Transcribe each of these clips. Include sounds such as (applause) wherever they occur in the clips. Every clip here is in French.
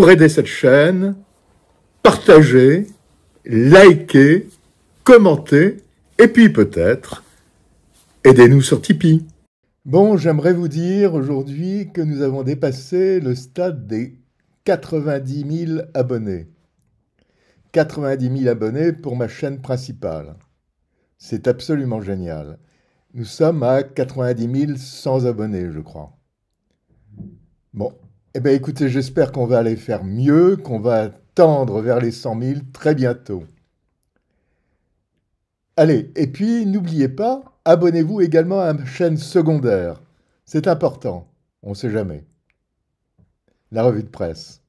pour aider cette chaîne, partagez, likez, commenter et puis peut-être, aidez-nous sur Tipeee. Bon, j'aimerais vous dire aujourd'hui que nous avons dépassé le stade des 90 000 abonnés. 90 000 abonnés pour ma chaîne principale. C'est absolument génial. Nous sommes à 90 100 abonnés, je crois. Bon, eh bien, écoutez, j'espère qu'on va aller faire mieux, qu'on va tendre vers les 100 000 très bientôt. Allez, et puis n'oubliez pas, abonnez-vous également à ma chaîne secondaire. C'est important, on ne sait jamais. La revue de presse.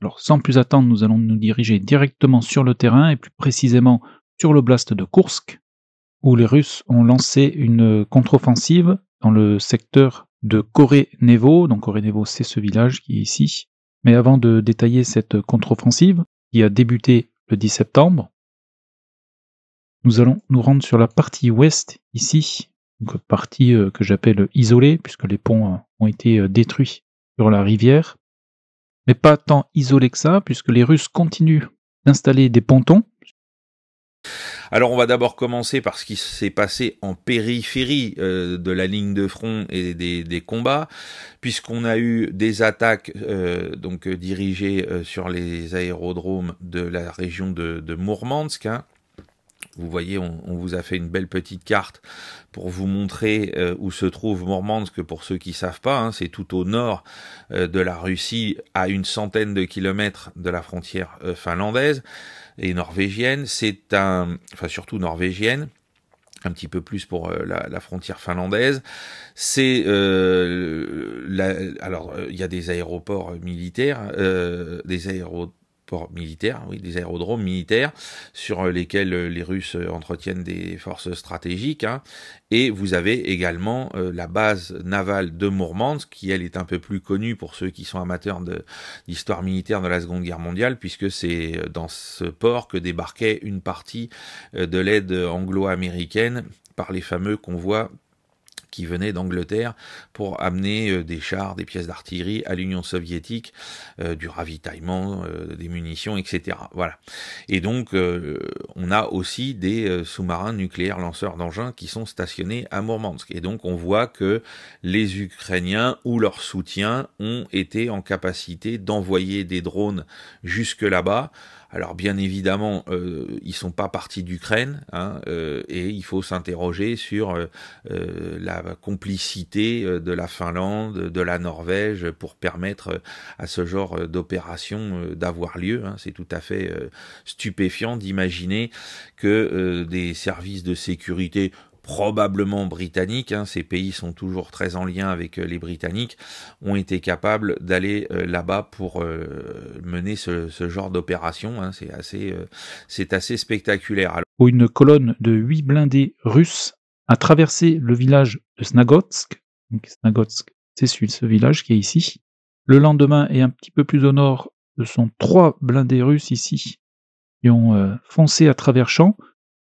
Alors, sans plus attendre, nous allons nous diriger directement sur le terrain et plus précisément sur l'oblast de Koursk, où les Russes ont lancé une contre-offensive dans le secteur de Corée nevo Donc coré c'est ce village qui est ici. Mais avant de détailler cette contre-offensive, qui a débuté le 10 septembre, nous allons nous rendre sur la partie ouest ici, donc partie euh, que j'appelle isolée, puisque les ponts euh, ont été euh, détruits sur la rivière, mais pas tant isolée que ça, puisque les Russes continuent d'installer des pontons alors on va d'abord commencer par ce qui s'est passé en périphérie euh, de la ligne de front et des, combats, puisqu'on a eu des attaques euh, donc euh, dirigées sur les aérodromes de la région de, de hein. Vous voyez, on, vous a fait une belle petite carte pour vous montrer où se trouve Mourmansk. Pour ceux qui ne savent pas, hein, c'est tout au nord de la Russie, à une centaine de kilomètres de la frontière finlandaise et norvégienne. C'est un, enfin surtout norvégienne un petit peu plus pour euh, la, frontière finlandaise. C'est euh, alors euh, il y a des aéroports militaires, des aéroports militaires, oui, des aérodromes militaires sur lesquels euh, les Russes euh, entretiennent des forces stratégiques. Hein. Et vous avez également euh, la base navale de Mourmansk, qui elle est un peu plus connue pour ceux qui sont amateurs d'histoire militaire de la Seconde Guerre mondiale, puisque c'est dans ce port que débarquait une partie de l'aide anglo-américaine par les fameux convois qui venaient d'Angleterre pour amener euh, des chars, des pièces d'artillerie à l'Union soviétique, euh, du ravitaillement, euh, des munitions, etc. Voilà. Et donc, on a aussi des sous-marins nucléaires lanceurs d'engins qui sont stationnés à Murmansk. Et donc, on voit que les Ukrainiens ou leur soutien ont été en capacité d'envoyer des drones jusque là-bas. Alors bien évidemment, ils euh, ils sont pas partis d'Ukraine hein, euh, et il faut s'interroger sur euh, la complicité de la Finlande, de la Norvège pour permettre à ce genre d'opération d'avoir lieu. Hein. C'est tout à fait stupéfiant d'imaginer que des services de sécurité probablement britanniques, hein. ces pays sont toujours très en lien avec euh, les Britanniques, ont été capables d'aller euh, là-bas pour euh, mener ce, genre d'opération. Hein. c'est assez, c'est assez spectaculaire. Une colonne de huit blindés russes a traversé le village de Snagotsk. Snagotsk, c'est ce village qui est ici. Le lendemain et un petit peu plus au nord, ce sont trois blindés russes ici qui ont foncé à travers champs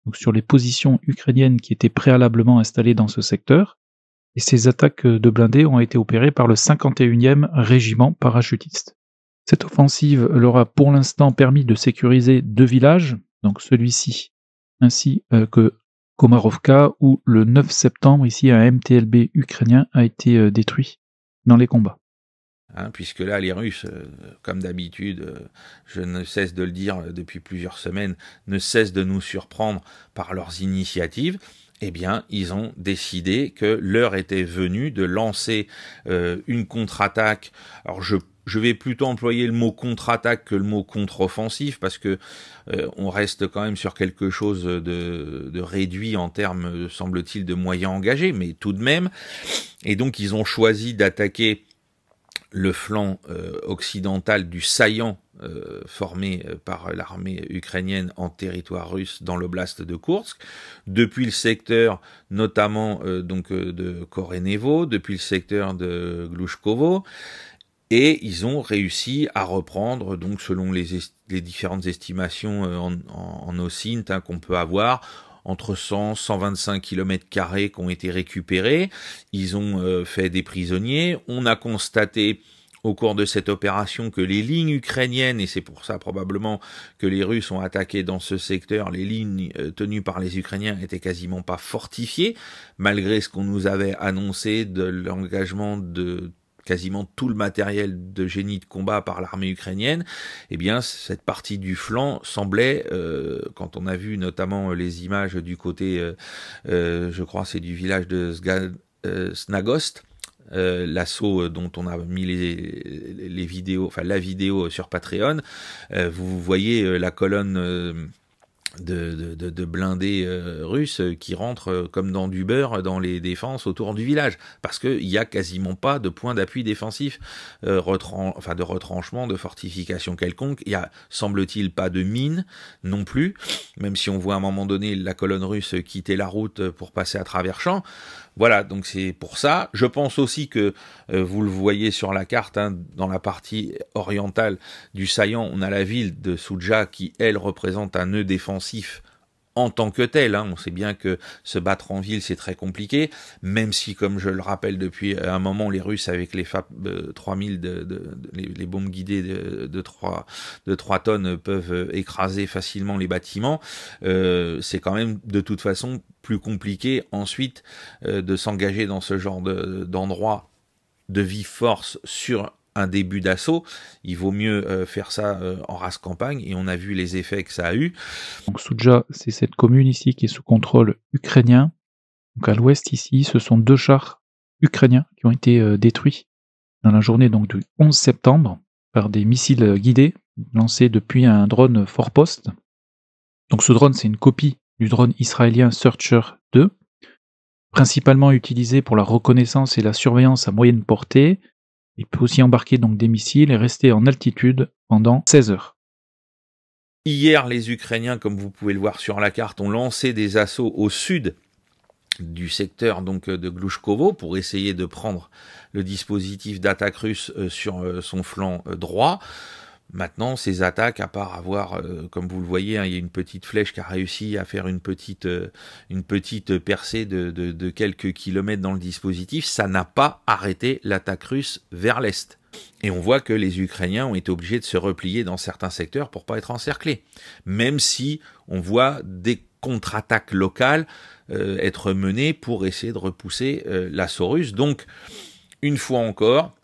donc sur les positions ukrainiennes qui étaient préalablement installées dans ce secteur. Et ces attaques euh, de blindés ont été opérées par le 51e régiment parachutiste. Cette offensive leur a pour l'instant permis de sécuriser deux villages, donc celui-ci ainsi euh, que Komarovka, où le 9 septembre, ici, un MTLB ukrainien a été euh, détruit dans les combats. Hein, puisque là, les Russes, euh, comme d'habitude, euh, je ne cesse de le dire euh, depuis plusieurs semaines, ne cessent de nous surprendre par leurs initiatives. Eh bien, ils ont décidé que l'heure était venue de lancer une contre-attaque. Alors, je vais plutôt employer le mot contre-attaque que le mot contre-offensif parce que on reste quand même sur quelque chose de, de réduit en termes, semble-t-il, de moyens engagés, mais tout de même. Et donc ils ont choisi d'attaquer le flanc euh, occidental du saillant euh, formé euh, par l'armée ukrainienne en territoire russe dans l'oblast de Koursk, depuis le secteur notamment donc de Korenevo, depuis le secteur de Glushkovo, et ils ont réussi à reprendre, donc selon les, différentes estimations en, en, hein, qu'on peut avoir, entre 100, 125 km carrés qui ont été récupérés. Ils ont euh, fait des prisonniers. On a constaté au cours de cette opération que les lignes ukrainiennes, et c'est pour ça probablement que les Russes ont attaqué dans ce secteur, les lignes euh, tenues par les Ukrainiens étaient quasiment pas fortifiées, malgré ce qu'on nous avait annoncé de l'engagement de quasiment tout le matériel de génie de combat par l'armée ukrainienne, et eh bien cette partie du flanc semblait, euh, quand on a vu notamment les images du côté, euh, euh, je crois c'est du village de Snagost, l'assaut dont on a mis les, vidéos, enfin la vidéo sur Patreon, vous voyez la colonne de, blindés euh, russes qui rentrent euh, comme dans du beurre dans les défenses autour du village, parce qu'il n'y a quasiment pas de point d'appui défensif, euh, enfin de retranchement, de fortification quelconque. Il y a, semble-t-il, pas de mine non plus, même si on voit à un moment donné la colonne russe quitter la route pour passer à travers champs. Voilà, donc c'est pour ça. Je pense aussi que euh, vous le voyez sur la carte, hein, dans la partie orientale du saillant, on a la ville de Soudja qui, elle, représente un nœud défensif en tant que tel. Hein. On sait bien que se battre en ville, c'est très compliqué, même si, comme je le rappelle depuis euh, un moment, les Russes, avec les FAP 3000, euh, les, bombes guidées de, 3, 3 tonnes, peuvent euh, écraser facilement les bâtiments, c'est quand même de toute façon plus compliqué ensuite de s'engager dans ce genre d'endroit de vie force sur un début d'assaut. Il vaut mieux euh, faire ça euh, en race campagne et on a vu les effets que ça a eu. Donc Soudja, c'est cette commune ici qui est sous contrôle ukrainien. Donc à l'ouest ici, ce sont deux chars ukrainiens qui ont été euh, détruits dans la journée donc du 11 septembre par des missiles guidés lancés depuis un drone fort Donc ce drone, c'est une copie du drone israélien Searcher 2, principalement utilisé pour la reconnaissance et la surveillance à moyenne portée, il peut aussi embarquer donc des missiles et rester en altitude pendant 16 heures. Hier, les Ukrainiens, comme vous pouvez le voir sur la carte, ont lancé des assauts au sud du secteur donc euh, de Glouchkovo pour essayer de prendre le dispositif d'attaque russe euh, sur euh, son flanc droit. Maintenant, ces attaques, à part avoir, euh, comme vous le voyez, hein, il y a une petite flèche qui a réussi à faire une petite, euh, une petite percée de, quelques kilomètres dans le dispositif, ça n'a pas arrêté l'attaque russe vers l'Est. Et on voit que les Ukrainiens ont été obligés de se replier dans certains secteurs pour pas être encerclés. Même si on voit des contre-attaques locales euh, être menées pour essayer de repousser l'assaut russe. Donc, une fois encore,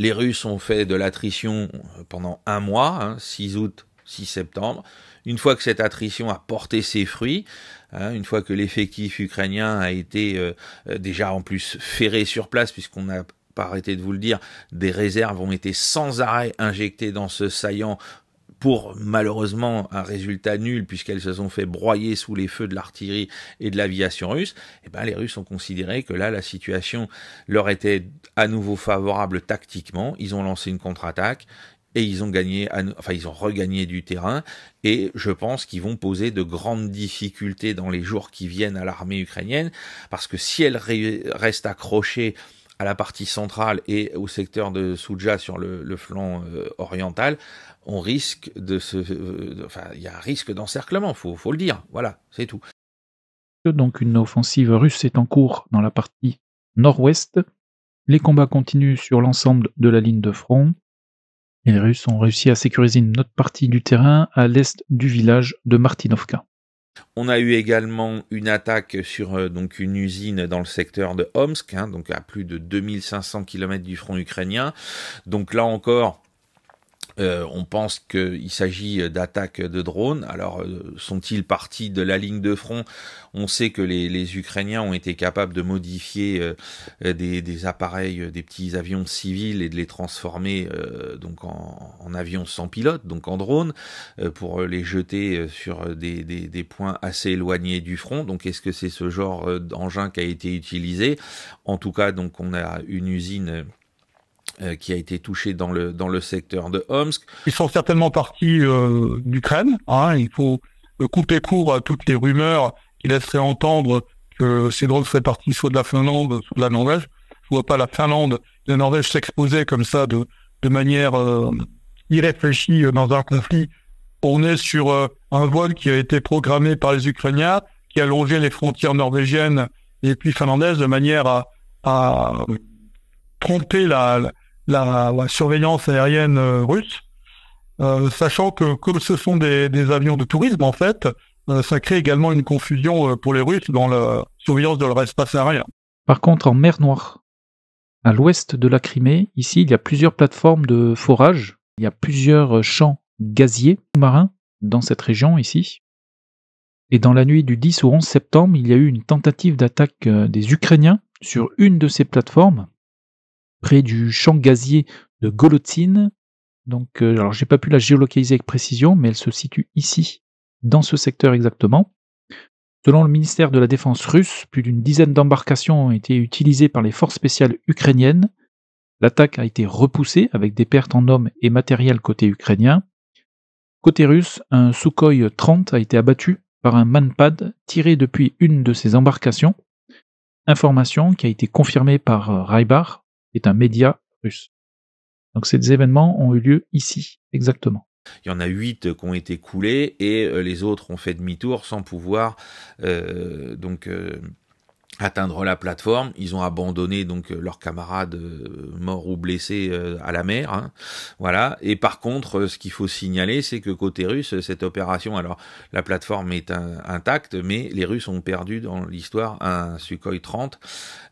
les Russes ont fait de l'attrition euh, pendant un mois, 6 hein, août, 6 septembre. Une fois que cette attrition a porté ses fruits, hein, une fois que l'effectif ukrainien a été euh, euh, déjà en plus ferré sur place, puisqu'on n'a pas arrêté de vous le dire, des réserves ont été sans arrêt injectées dans ce saillant pour malheureusement un résultat nul puisqu'elles se sont fait broyer sous les feux de l'artillerie et de l'aviation russe, eh ben, les Russes ont considéré que là, la situation leur était à nouveau favorable tactiquement. Ils ont lancé une contre-attaque, et ils ont gagné, enfin ils ont regagné du terrain, et je pense qu'ils vont poser de grandes difficultés dans les jours qui viennent à l'armée ukrainienne, parce que si elle reste accrochée à la partie centrale et au secteur de Soudja sur le, flanc euh, oriental, on risque de se, euh, enfin, il y a un risque d'encerclement, faut, faut le dire. Voilà, c'est tout. Donc une offensive russe est en cours dans la partie nord-ouest. Les combats continuent sur l'ensemble de la ligne de front. Les Russes ont réussi à sécuriser une autre partie du terrain à l'est du village de Martinovka. On a eu également une attaque sur euh, donc une usine dans le secteur de Omsk, hein, donc à plus de 2500 km du front ukrainien. Donc là encore, euh, on pense qu'il s'agit d'attaques de drones. Alors, euh, sont-ils partis de la ligne de front On sait que les, Ukrainiens ont été capables de modifier euh, des, appareils, des petits avions civils et de les transformer donc en, avions sans pilote, donc en drones, pour les jeter sur des, des, points assez éloignés du front. Donc, est-ce que c'est ce genre d'engin qui a été utilisé En tout cas, donc on a une usine euh, qui a été touché dans le dans le secteur de Omsk. Ils sont certainement partis euh, d'Ukraine. Hein, il faut euh, couper court à toutes les rumeurs qui laisseraient entendre que ces drogues seraient partis soit de la Finlande, soit de la Norvège. Je vois pas la Finlande, la Norvège s'exposer comme ça de, de manière euh, irréfléchie dans un conflit. On est sur un vol qui a été programmé par les Ukrainiens, qui a longé les frontières norvégiennes et puis finlandaises de manière à, à tromper la, la, surveillance aérienne euh, russe, euh, sachant que comme ce sont des, des avions de tourisme, en fait, euh, ça crée également une confusion pour les Russes dans la surveillance de leur espace aérien. Par contre, en mer Noire, à l'ouest de la Crimée, ici, il y a plusieurs plateformes de forage, il y a plusieurs champs gaziers marins dans cette région ici. Et dans la nuit du 10 au 11 septembre, il y a eu une tentative d'attaque des Ukrainiens sur une de ces plateformes près du champ gazier de Golotine, Donc, n'ai euh, alors j'ai pas pu la géolocaliser avec précision, mais elle se situe ici, dans ce secteur exactement. Selon le ministère de la Défense russe, plus d'une dizaine d'embarcations ont été utilisées par les forces spéciales ukrainiennes. L'attaque a été repoussée avec des pertes en hommes et matériel côté ukrainien. Côté russe, un Sukhoi 30 a été abattu par un manpad tiré depuis une de ses embarcations. Information qui a été confirmée par euh, Raibar, est un média russe. Donc ces événements ont eu lieu ici, exactement. Il y en a huit euh, qui ont été coulés et euh, les autres ont fait demi-tour sans pouvoir euh, donc atteindre la plateforme. Ils ont abandonné donc euh, leurs camarades euh, morts ou blessés euh, à la mer. Hein. Voilà. Et par contre, ce qu'il faut signaler, c'est que côté russe, cette opération, alors la plateforme est intacte, mais les Russes ont perdu dans l'histoire un Sukhoi 30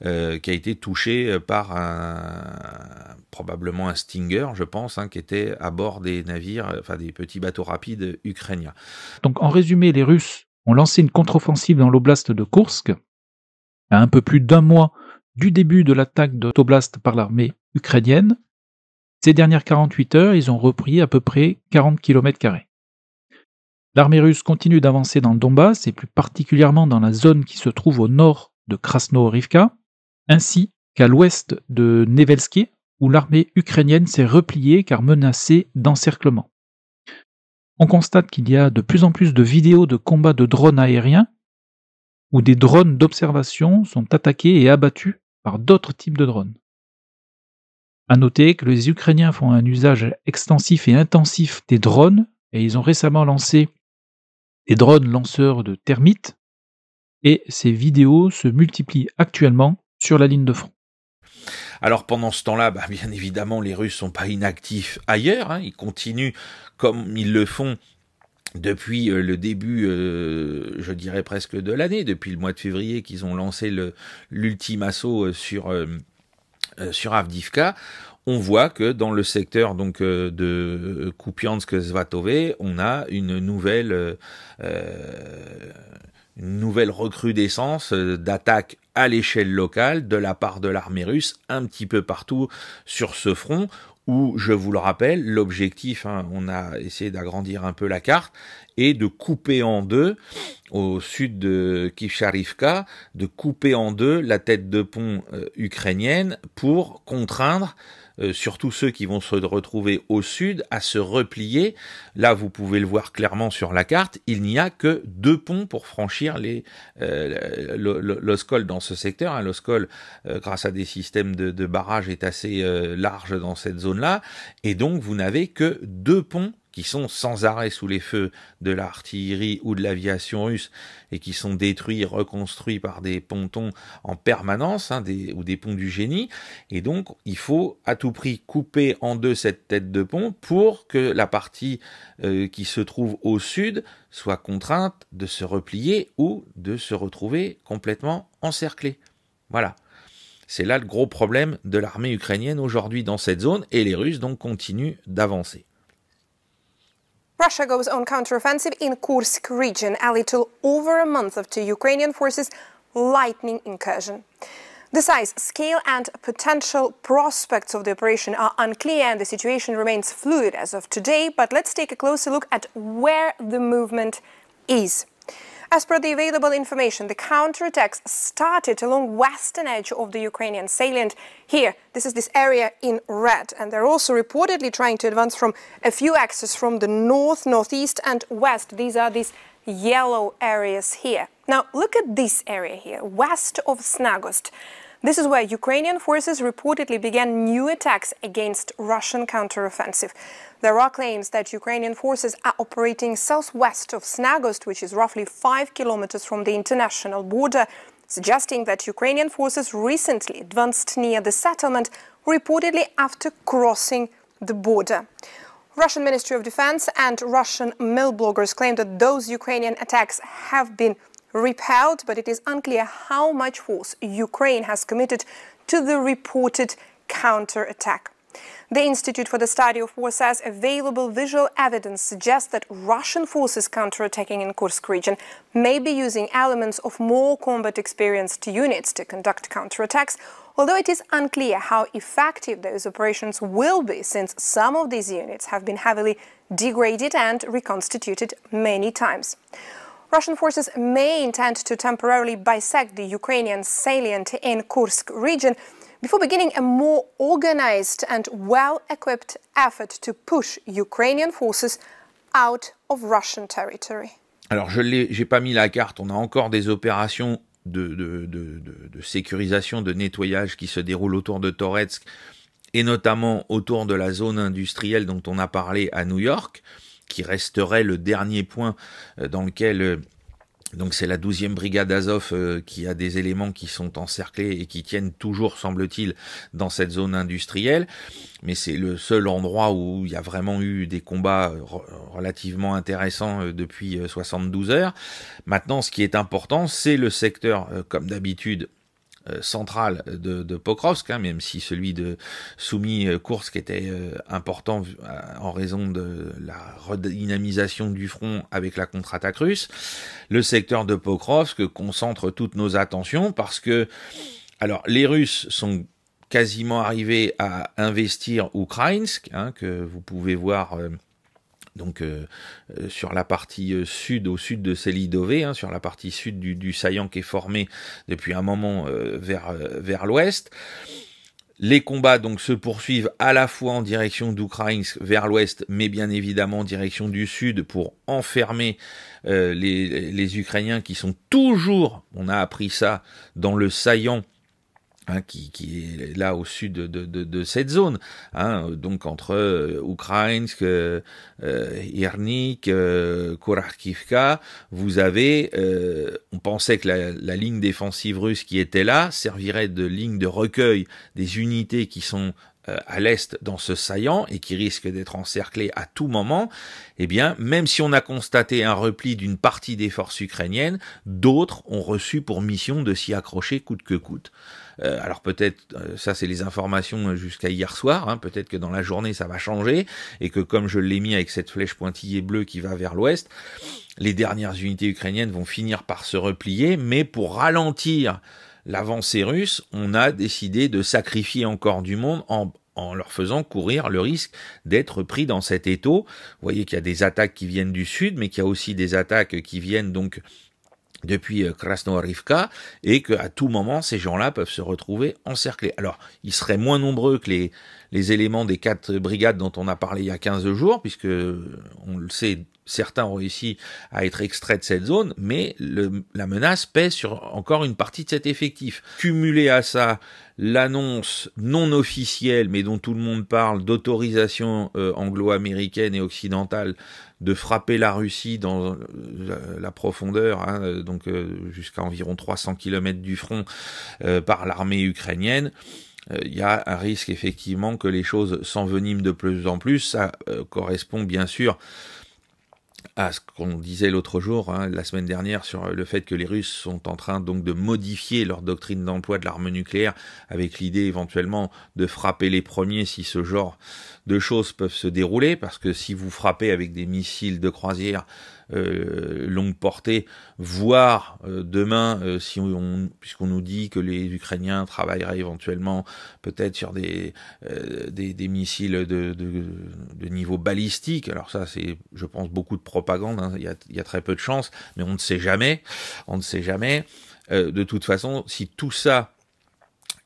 qui a été touché par un probablement un Stinger, je pense, hein, qui était à bord des navires, enfin des petits bateaux rapides ukrainiens. Donc en résumé, les Russes ont lancé une contre-offensive dans l'oblast de Kursk à un peu plus d'un mois du début de l'attaque de par l'armée ukrainienne, ces dernières 48 heures, ils ont repris à peu près 40 km. L'armée russe continue d'avancer dans le Donbass et plus particulièrement dans la zone qui se trouve au nord de krasno ainsi qu'à l'ouest de Nevelsky, où l'armée ukrainienne s'est repliée car menacée d'encerclement. On constate qu'il y a de plus en plus de vidéos de combats de drones aériens où des drones d'observation sont attaqués et abattus par d'autres types de drones. À noter que les Ukrainiens font un usage extensif et intensif des drones et ils ont récemment lancé des drones lanceurs de termites et ces vidéos se multiplient actuellement sur la ligne de front. Alors pendant ce temps-là, bah, bien évidemment, les Russes sont pas inactifs ailleurs. Hein. Ils continuent comme ils le font depuis euh, le début, euh, je dirais presque de l'année, depuis le mois de février qu'ils ont lancé l'ultime assaut euh, sur, Avdivka, on voit que dans le secteur donc de Kupiansk-Svatové, on a une nouvelle, une nouvelle recrudescence d'attaque à l'échelle locale de la part de l'armée russe un petit peu partout sur ce front où, je vous le rappelle, l'objectif, hein, on a essayé d'agrandir un peu la carte, et de couper en deux, au sud de Kivsharivka, de couper en deux la tête de pont euh, ukrainienne pour contraindre euh, surtout ceux qui vont se retrouver au sud, à se replier. Là, vous pouvez le voir clairement sur la carte, il n'y a que deux ponts pour franchir les euh, l'Oscol dans ce secteur. Hein. L'Oscol, euh, grâce à des systèmes de, de barrages, est assez large dans cette zone-là, et donc vous n'avez que deux ponts qui sont sans arrêt sous les feux de l'artillerie ou de l'aviation russe et qui sont détruits, reconstruits par des pontons en permanence hein, des, ou des ponts du génie. Et donc, il faut à tout prix couper en deux cette tête de pont pour que la partie euh, qui se trouve au sud soit contrainte de se replier ou de se retrouver complètement encerclée. Voilà. C'est là le gros problème de l'armée ukrainienne aujourd'hui dans cette zone et les Russes donc continuent d'avancer. Russia goes on counteroffensive in Kursk region, a little over a month after Ukrainian forces' lightning incursion. The size, scale and potential prospects of the operation are unclear and the situation remains fluid as of today, but let's take a closer look at where the movement is. As per the available information, the counterattacks started along western edge of the Ukrainian salient. Here, this is this area in red, and they're also reportedly trying to advance from a few axes from the north, northeast and west. These are these yellow areas here. Now, look at this area here, west of Snagost. This is where Ukrainian forces reportedly began new attacks against Russian counteroffensive. There are claims that Ukrainian forces are operating southwest of Snagost, which is roughly 5 kilometers from the international border, suggesting that Ukrainian forces recently advanced near the settlement, reportedly after crossing the border. Russian Ministry of Defense and Russian mill bloggers claim that those Ukrainian attacks have been repelled, but it is unclear how much force Ukraine has committed to the reported counterattack. The Institute for the Study of War says available visual evidence suggests that Russian forces counterattacking in Kursk region may be using elements of more combat-experienced units to conduct counterattacks, although it is unclear how effective those operations will be since some of these units have been heavily degraded and reconstituted many times. Russian forces may intend to temporarily bisect the Ukrainian salient in Kursk region before beginning a more organized and well-equipped effort to push Ukrainian forces out of Russian territory. Alors je n'ai pas mis la carte, on a encore des opérations de, de, de, de sécurisation, de nettoyage qui se déroulent autour de Toretsk et notamment autour de la zone industrielle dont on a parlé à New York qui resterait le dernier point euh, dans lequel euh, donc c'est la 12e brigade Azov euh, qui a des éléments qui sont encerclés et qui tiennent toujours, semble-t-il, dans cette zone industrielle. Mais c'est le seul endroit où il y a vraiment eu des combats relativement intéressants depuis 72 heures. Maintenant, ce qui est important, c'est le secteur, comme d'habitude, euh, central de, Pokrovsk, hein, même si celui de soumy euh, Kursk était euh, important en raison de la redynamisation du front avec la contre-attaque russe. Le secteur de Pokrovsk concentre toutes nos attentions parce que, alors, les Russes sont quasiment arrivés à investir Ukrainsk, hein, que vous pouvez voir donc euh, euh, sur la partie euh, sud, au sud de Selidové, hein, sur la partie sud du, saillant qui est formé depuis un moment vers, vers l'ouest. Les combats donc se poursuivent à la fois en direction d'Ukraine vers l'ouest, mais bien évidemment en direction du sud pour enfermer les, les Ukrainiens qui sont toujours, on a appris ça dans le saillant Hein, qui, est là au sud de, cette zone, hein, donc entre euh, Ukrainsk, euh, euh Irnik, euh, vous avez, euh, on pensait que la, ligne défensive russe qui était là servirait de ligne de recueil des unités qui sont à l'est dans ce saillant et qui risquent d'être encerclées à tout moment, eh bien, même si on a constaté un repli d'une partie des forces ukrainiennes, d'autres ont reçu pour mission de s'y accrocher coûte que coûte. Euh, alors peut-être, euh, ça c'est les informations euh, jusqu'à hier soir, hein. peut-être que dans la journée ça va changer, et que comme je l'ai mis avec cette flèche pointillée bleue qui va vers l'ouest, les dernières unités ukrainiennes vont finir par se replier, mais pour ralentir l'avancée russe, on a décidé de sacrifier encore du monde en, en leur faisant courir le risque d'être pris dans cet étau. Vous voyez qu'il y a des attaques qui viennent du sud, mais qu'il y a aussi des attaques qui viennent donc depuis euh, Krasnoarivka et que à tout moment ces gens-là peuvent se retrouver encerclés. Alors, ils seraient moins nombreux que les, les éléments des quatre brigades dont on a parlé il y a 15 jours, puisque on le sait, certains ont réussi à être extraits de cette zone, mais la menace pèse sur encore une partie de cet effectif. Cumulé à ça l'annonce non officielle, mais dont tout le monde parle, d'autorisation euh, anglo-américaine et occidentale de frapper la Russie dans euh, la, profondeur, hein, euh, donc jusqu'à environ 300 km du front par l'armée ukrainienne il y a un risque effectivement que les choses s'enveniment de plus en plus. Ça correspond bien sûr à ce qu'on disait l'autre jour, hein, la semaine dernière, sur le fait que les Russes sont en train donc de modifier leur doctrine d'emploi de l'arme nucléaire, avec l'idée éventuellement de frapper les premiers si ce genre de choses peuvent se dérouler, parce que si vous frappez avec des missiles de croisière, euh, longue portée, voire euh, demain, euh, si on, puisqu'on nous dit que les Ukrainiens travailleraient éventuellement peut-être sur des, des, missiles de, niveau balistique. Alors ça, c'est, je pense, beaucoup de propagande. Hein. Il, y a, très peu de chances, mais on ne sait jamais. On ne sait jamais. de toute façon, si tout ça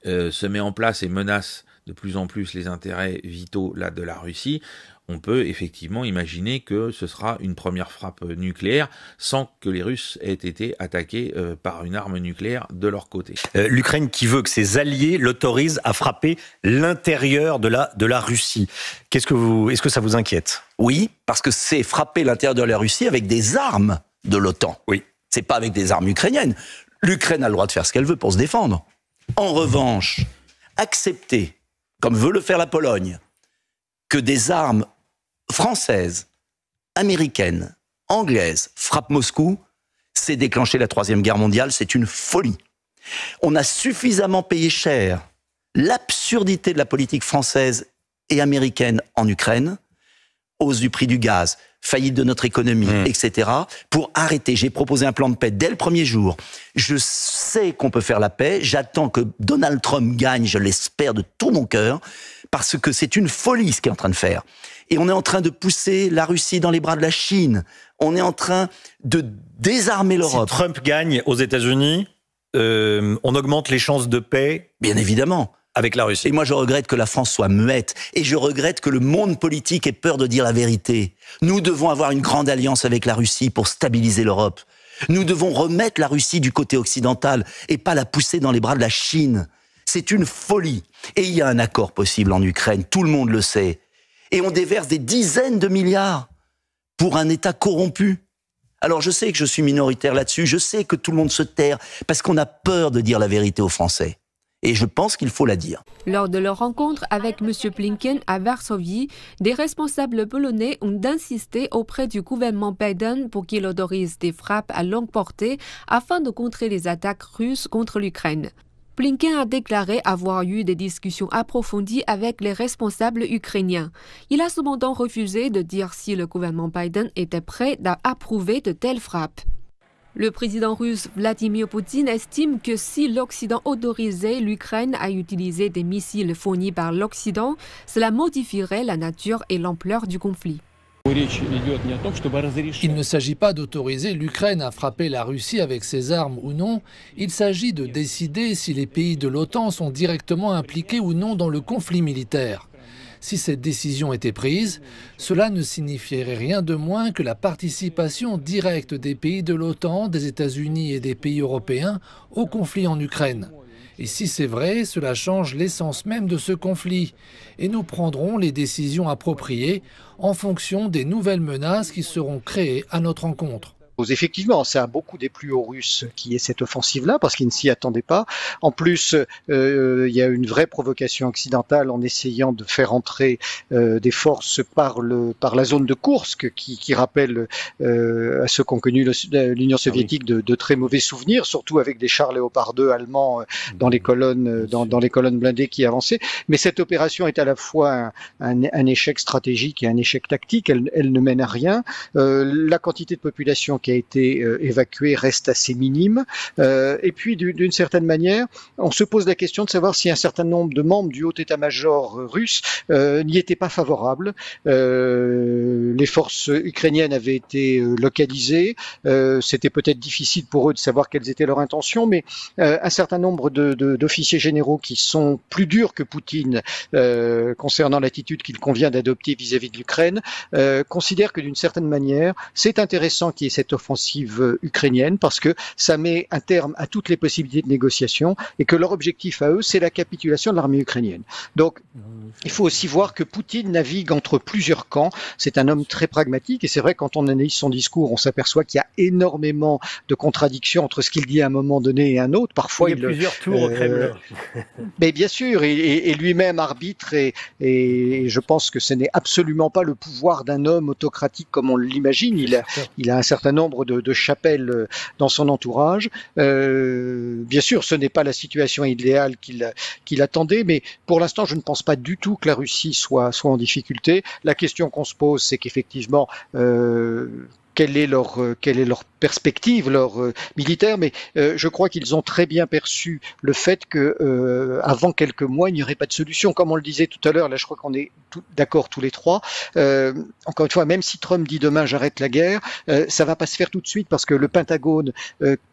se met en place et menace de plus en plus les intérêts vitaux là de la Russie, on peut effectivement imaginer que ce sera une première frappe nucléaire sans que les Russes aient été attaqués euh, par une arme nucléaire de leur côté. Euh, L'Ukraine qui veut que ses alliés l'autorisent à frapper l'intérieur de la, de la Russie. Qu'est-ce que est-ce que ça vous inquiète Oui, parce que c'est frapper l'intérieur de la Russie avec des armes de l'OTAN. Oui. C'est pas avec des armes ukrainiennes. L'Ukraine a le droit de faire ce qu'elle veut pour se défendre. En revanche, accepter, comme veut le faire la Pologne, que des armes française, américaine, anglaise frappe Moscou, c'est déclencher la Troisième Guerre mondiale, c'est une folie. On a suffisamment payé cher l'absurdité de la politique française et américaine en Ukraine, hausse du prix du gaz, faillite de notre économie, mmh. etc., pour arrêter. J'ai proposé un plan de paix dès le premier jour. Je sais qu'on peut faire la paix. J'attends que Donald Trump gagne, je l'espère de tout mon cœur, parce que c'est une folie ce qu'il est en train de faire. Et on est en train de pousser la Russie dans les bras de la Chine. On est en train de désarmer l'Europe. Si Trump gagne aux États-Unis, euh, on augmente les chances de paix. Bien évidemment avec la Russie. Et moi, je regrette que la France soit muette. Et je regrette que le monde politique ait peur de dire la vérité. Nous devons avoir une grande alliance avec la Russie pour stabiliser l'Europe. Nous devons remettre la Russie du côté occidental et pas la pousser dans les bras de la Chine. C'est une folie. Et il y a un accord possible en Ukraine, tout le monde le sait. Et on déverse des dizaines de milliards pour un État corrompu. Alors je sais que je suis minoritaire là-dessus, je sais que tout le monde se taire parce qu'on a peur de dire la vérité aux Français. Et je pense qu'il faut la dire. Lors de leur rencontre avec M. Plinken à Varsovie, des responsables polonais ont insisté auprès du gouvernement Biden pour qu'il autorise des frappes à longue portée afin de contrer les attaques russes contre l'Ukraine. Blinken a déclaré avoir eu des discussions approfondies avec les responsables ukrainiens. Il a cependant refusé de dire si le gouvernement Biden était prêt à approuver de telles frappes. Le président russe Vladimir Poutine estime que si l'Occident autorisait l'Ukraine à utiliser des missiles fournis par l'Occident, cela modifierait la nature et l'ampleur du conflit. Il ne s'agit pas d'autoriser l'Ukraine à frapper la Russie avec ses armes ou non, il s'agit de décider si les pays de l'OTAN sont directement impliqués ou non dans le conflit militaire. Si cette décision était prise, cela ne signifierait rien de moins que la participation directe des pays de l'OTAN, des États-Unis et des pays européens au conflit en Ukraine. Et si c'est vrai, cela change l'essence même de ce conflit. Et nous prendrons les décisions appropriées en fonction des nouvelles menaces qui seront créées à notre encontre effectivement, c'est un beaucoup des plus hauts russes qui est cette offensive-là, parce qu'ils ne s'y attendaient pas. En plus, euh, il y a une vraie provocation occidentale en essayant de faire entrer euh, des forces par, le, par la zone de Kursk, qui, rappelle euh, à ceux qu'ont connu l'Union ah soviétique de, très mauvais souvenirs, surtout avec des chars Léopard 2 allemands dans mmh. les colonnes, dans, les colonnes blindées qui avançaient. Mais cette opération est à la fois un, échec stratégique et un échec tactique. Elle, elle ne mène à rien. la quantité de population qui a été euh, évacué reste assez minime. Euh, et puis, d'une certaine manière, on se pose la question de savoir si un certain nombre de membres du haut état-major russe euh, n'y étaient pas favorables. les forces ukrainiennes avaient été localisées. C'était peut-être difficile pour eux de savoir quelles étaient leurs intentions, mais un certain nombre d'officiers de, généraux qui sont plus durs que Poutine concernant l'attitude qu'il convient d'adopter vis-à-vis de l'Ukraine considèrent que d'une certaine manière, c'est intéressant qu'il y ait cette offensive ukrainienne parce que ça met un terme à toutes les possibilités de négociation et que leur objectif à eux, c'est la capitulation de l'armée ukrainienne. Donc, il faut aussi voir que Poutine navigue entre plusieurs camps. C'est un homme très pragmatique et c'est vrai quand on analyse son discours, on s'aperçoit qu'il y a énormément de contradictions entre ce qu'il dit à un moment donné et un autre. Parfois, il y a plusieurs tours au euh, Kremlin. (laughs) mais bien sûr, et, lui-même arbitre et, et, je pense que ce n'est absolument pas le pouvoir d'un homme autocratique comme on l'imagine. Il, il a un certain nombre nombre de, chapelles euh, dans son entourage. Euh, bien sûr, ce n'est pas la situation idéale qu'il attendait, mais pour l'instant, je ne pense pas du tout que la Russie soit, soit en difficulté. La question qu'on se pose, c'est qu'effectivement, euh, quelle est leur, euh, quelle est leur perspective, leur euh, militaire, mais euh, je crois qu'ils ont très bien perçu le fait que avant quelques mois, il n'y aurait pas de solution. Comme on le disait tout à l'heure, là je crois qu'on est d'accord tous les trois. encore une fois, même si Trump dit demain j'arrête la guerre, ça va pas se faire tout de suite parce que le Pentagone,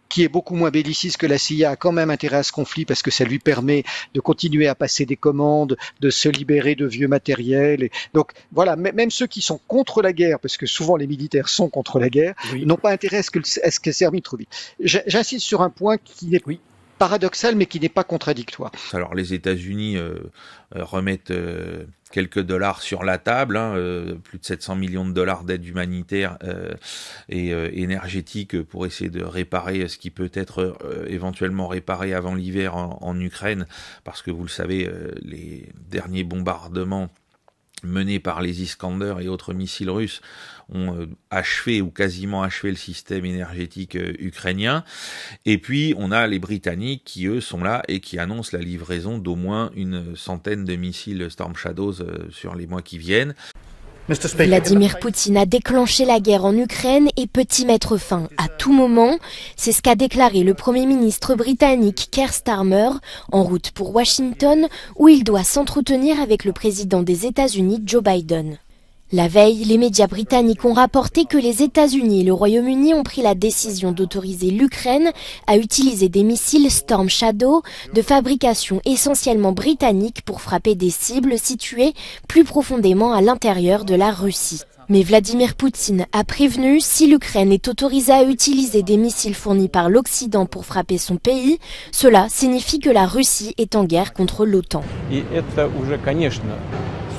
qui est beaucoup moins belliciste que la CIA, a quand même intérêt à ce conflit parce que ça lui permet de continuer à passer des commandes, de se libérer de vieux matériels. Et donc voilà, même ceux qui sont contre la guerre, parce que souvent les militaires sont contre la guerre, n'ont pas intérêt à ce qu'elle servit trop vite. J'insiste sur un point qui n'est oui paradoxal mais qui n'est pas contradictoire. Alors les États-Unis euh, euh, remettent euh, quelques dollars sur la table, hein, euh, plus de 700 millions de dollars d'aide humanitaire euh, et euh, énergétique pour essayer de réparer ce qui peut être éventuellement réparé avant l'hiver en, en, Ukraine, parce que vous le savez, les derniers bombardements menés par les Iskander et autres missiles russes ont euh, achevé ou quasiment achevé le système énergétique euh, ukrainien. Et puis on a les Britanniques qui eux sont là et qui annoncent la livraison d'au moins une centaine de missiles Storm Shadows euh, sur les mois qui viennent. Vladimir Poutine a déclenché la guerre en Ukraine et peut y mettre fin à tout moment. C'est ce qu'a déclaré le Premier ministre britannique Keir Starmer en route pour Washington où il doit s'entretenir avec le président des États-Unis Joe Biden. La veille, les médias britanniques ont rapporté que les États-Unis et le Royaume-Uni ont pris la décision d'autoriser l'Ukraine à utiliser des missiles Storm Shadow de fabrication essentiellement britannique pour frapper des cibles situées plus profondément à l'intérieur de la Russie. Mais Vladimir Poutine a prévenu, si l'Ukraine est autorisée à utiliser des missiles fournis par l'Occident pour frapper son pays, cela signifie que la Russie est en guerre contre l'OTAN.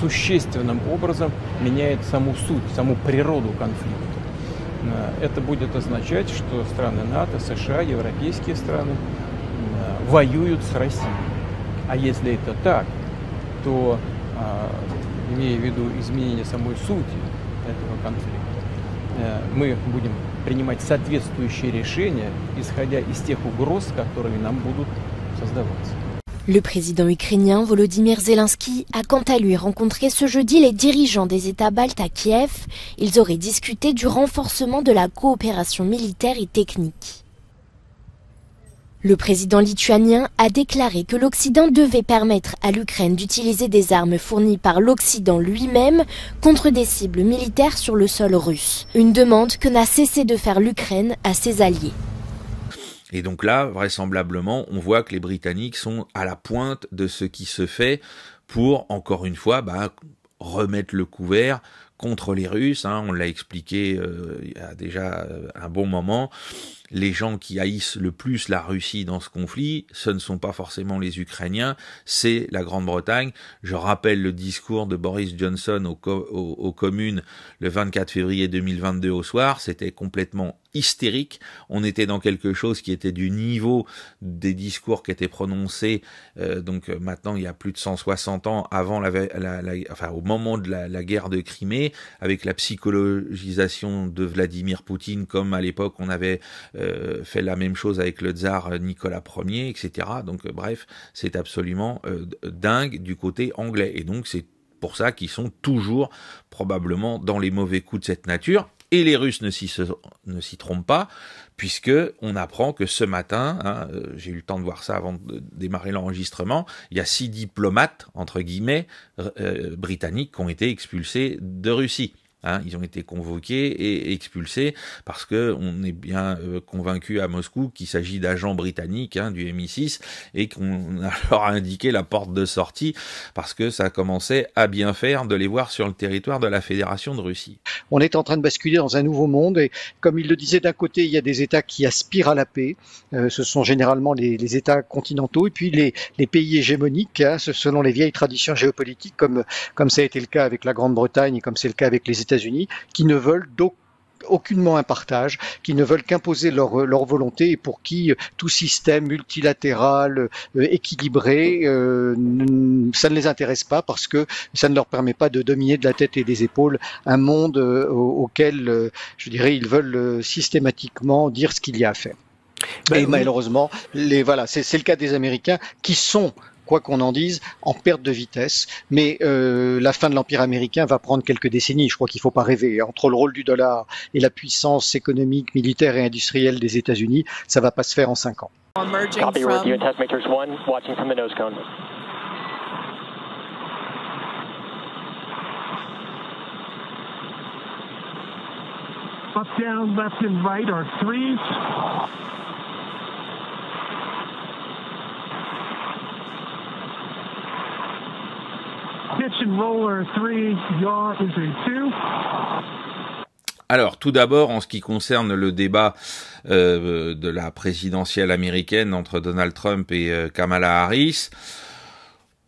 существенным образом меняет саму суть, саму природу конфликта. Э, это будет означать, что страны НАТО, США, европейские страны э, воюют с Россией. А если это так, то, э, имея в виду изменение самой сути этого конфликта, мы будем принимать соответствующие решения, исходя из тех угроз, которые нам будут создаваться. Le président ukrainien Volodymyr Zelensky a quant à lui rencontré ce jeudi les dirigeants des États baltes à Kiev. Ils auraient discuté du renforcement de la coopération militaire et technique. Le président lituanien a déclaré que l'Occident devait permettre à l'Ukraine d'utiliser des armes fournies par l'Occident lui-même contre des cibles militaires sur le sol russe, une demande que n'a cessé de faire l'Ukraine à ses alliés. Et donc là, vraisemblablement, on voit que les Britanniques sont à la pointe de ce qui se fait pour, encore une fois, bah, remettre le couvert contre les Russes. Hein. on l'a expliqué euh, il y a déjà euh, un bon moment les gens qui haïssent le plus la Russie dans ce conflit, ce ne sont pas forcément les Ukrainiens, c'est la Grande-Bretagne. Je rappelle le discours de Boris Johnson aux, communes le 24 février 2022 au soir, c'était complètement hystérique. On était dans quelque chose qui était du niveau des discours qui étaient prononcés, euh, donc euh, maintenant il y a plus de 160 ans, avant la, enfin au moment de la, guerre de Crimée, avec la psychologisation de Vladimir Poutine, comme à l'époque on avait euh, fait la même chose avec le tsar euh, Nicolas Ier, etc. Donc euh, bref, c'est absolument dingue du côté anglais. Et donc c'est pour ça qu'ils sont toujours probablement dans les mauvais coups de cette nature. Et les Russes ne s'y trompent pas, puisque on apprend que ce matin, hein, j'ai eu le temps de voir ça avant de démarrer l'enregistrement, il y a six diplomates entre guillemets britanniques qui ont été expulsés de Russie. Hein, ils ont été convoqués et expulsés parce que on est bien euh, convaincu à Moscou qu'il s'agit d'agents britanniques hein, du MI6 et qu'on (laughs) leur a indiqué la porte de sortie parce que ça commençait à bien faire de les voir sur le territoire de la Fédération de Russie. On est en train de basculer dans un nouveau monde et comme il le disait, d'un côté il y a des États qui aspirent à la paix, euh, ce sont généralement les, États continentaux et puis les, pays hégémoniques, hein, selon les vieilles traditions géopolitiques comme comme ça a été le cas avec la Grande-Bretagne et comme c'est le cas avec les États unis qui ne veulent aucunement un partage, qui ne veulent qu'imposer leur, volonté et pour qui euh, tout système multilatéral euh, équilibré, euh, ça ne les intéresse pas parce que ça ne leur permet pas de dominer de la tête et des épaules un monde auquel, je dirais, ils veulent systématiquement dire ce qu'il y a à faire. Ben et malheureusement, les, voilà, c'est le cas des Américains qui sont quoi qu'on en dise, en perte de vitesse. Mais euh, la fin de l'Empire américain va prendre quelques décennies. Je crois qu'il ne faut pas rêver. Entre le rôle du dollar et la puissance économique, militaire et industrielle des États-Unis, ça ne va pas se faire en cinq ans. Alors, tout d'abord, en ce qui concerne le débat euh, de la présidentielle américaine entre Donald Trump et euh, Kamala Harris,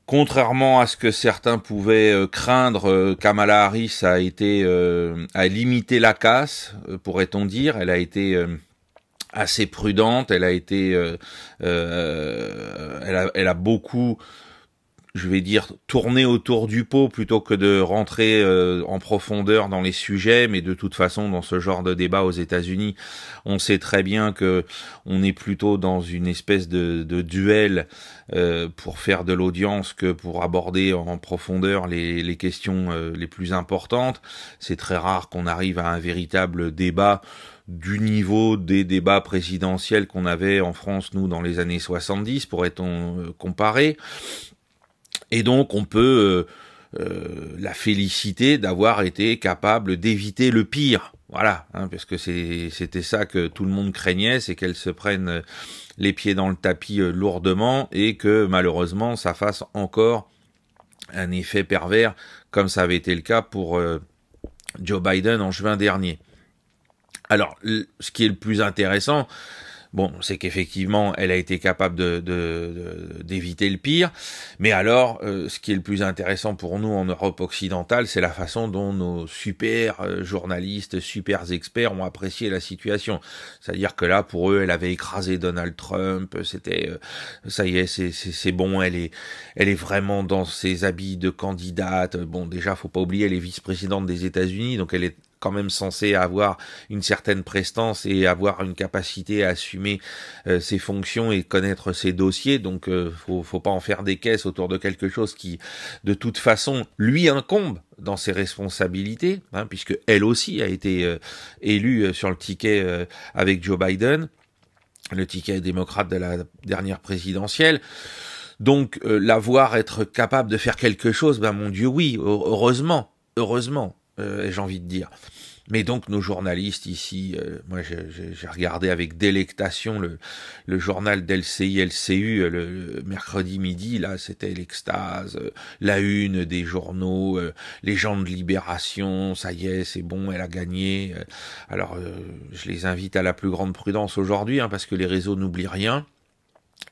contrairement à ce que certains pouvaient euh, craindre, Kamala Harris a été a limité la casse, pourrait-on dire. Elle a été assez prudente. Elle a été, elle a beaucoup je vais dire, tourner autour du pot plutôt que de rentrer euh, en profondeur dans les sujets. Mais de toute façon, dans ce genre de débat aux États-Unis, on sait très bien que on est plutôt dans une espèce de, duel euh, pour faire de l'audience que pour aborder en profondeur les, questions euh, les plus importantes. C'est très rare qu'on arrive à un véritable débat du niveau des débats présidentiels qu'on avait en France, nous, dans les années 70, pourrait-on comparer. Et donc on peut euh, euh, la féliciter d'avoir été capable d'éviter le pire. Voilà, hein, parce que c'était ça que tout le monde craignait, c'est qu'elle se prenne euh, les pieds dans le tapis lourdement et que malheureusement ça fasse encore un effet pervers comme ça avait été le cas pour Joe Biden en juin dernier. Alors, ce qui est le plus intéressant, bon, c'est qu'effectivement, elle a été capable de, d'éviter le pire. Mais alors, euh, ce qui est le plus intéressant pour nous en Europe occidentale, c'est la façon dont nos super euh, journalistes, super experts ont apprécié la situation. C'est-à-dire que là, pour eux, elle avait écrasé Donald Trump. C'était, euh, ça y est, c'est, bon. Elle est, elle est vraiment dans ses habits de candidate. Bon, déjà, faut pas oublier, elle est vice-présidente des États-Unis, donc elle est quand même censé avoir une certaine prestance et avoir une capacité à assumer euh, ses fonctions et connaître ses dossiers. Donc, euh, faut, faut pas en faire des caisses autour de quelque chose qui, de toute façon, lui incombe dans ses responsabilités, hein, puisque elle aussi a été euh, élue sur le ticket avec Joe Biden, le ticket démocrate de la dernière présidentielle. Donc, la voir être capable de faire quelque chose, ben mon Dieu, oui, heureusement, heureusement. Euh, j'ai envie de dire. Mais donc nos journalistes ici, euh, moi j'ai regardé avec délectation le, journal d'LCI LCU euh, le, mercredi midi, là c'était l'extase, la une des journaux, les gens de Libération, ça y est, c'est bon, elle a gagné. Alors je les invite à la plus grande prudence aujourd'hui, hein, parce que les réseaux n'oublient rien.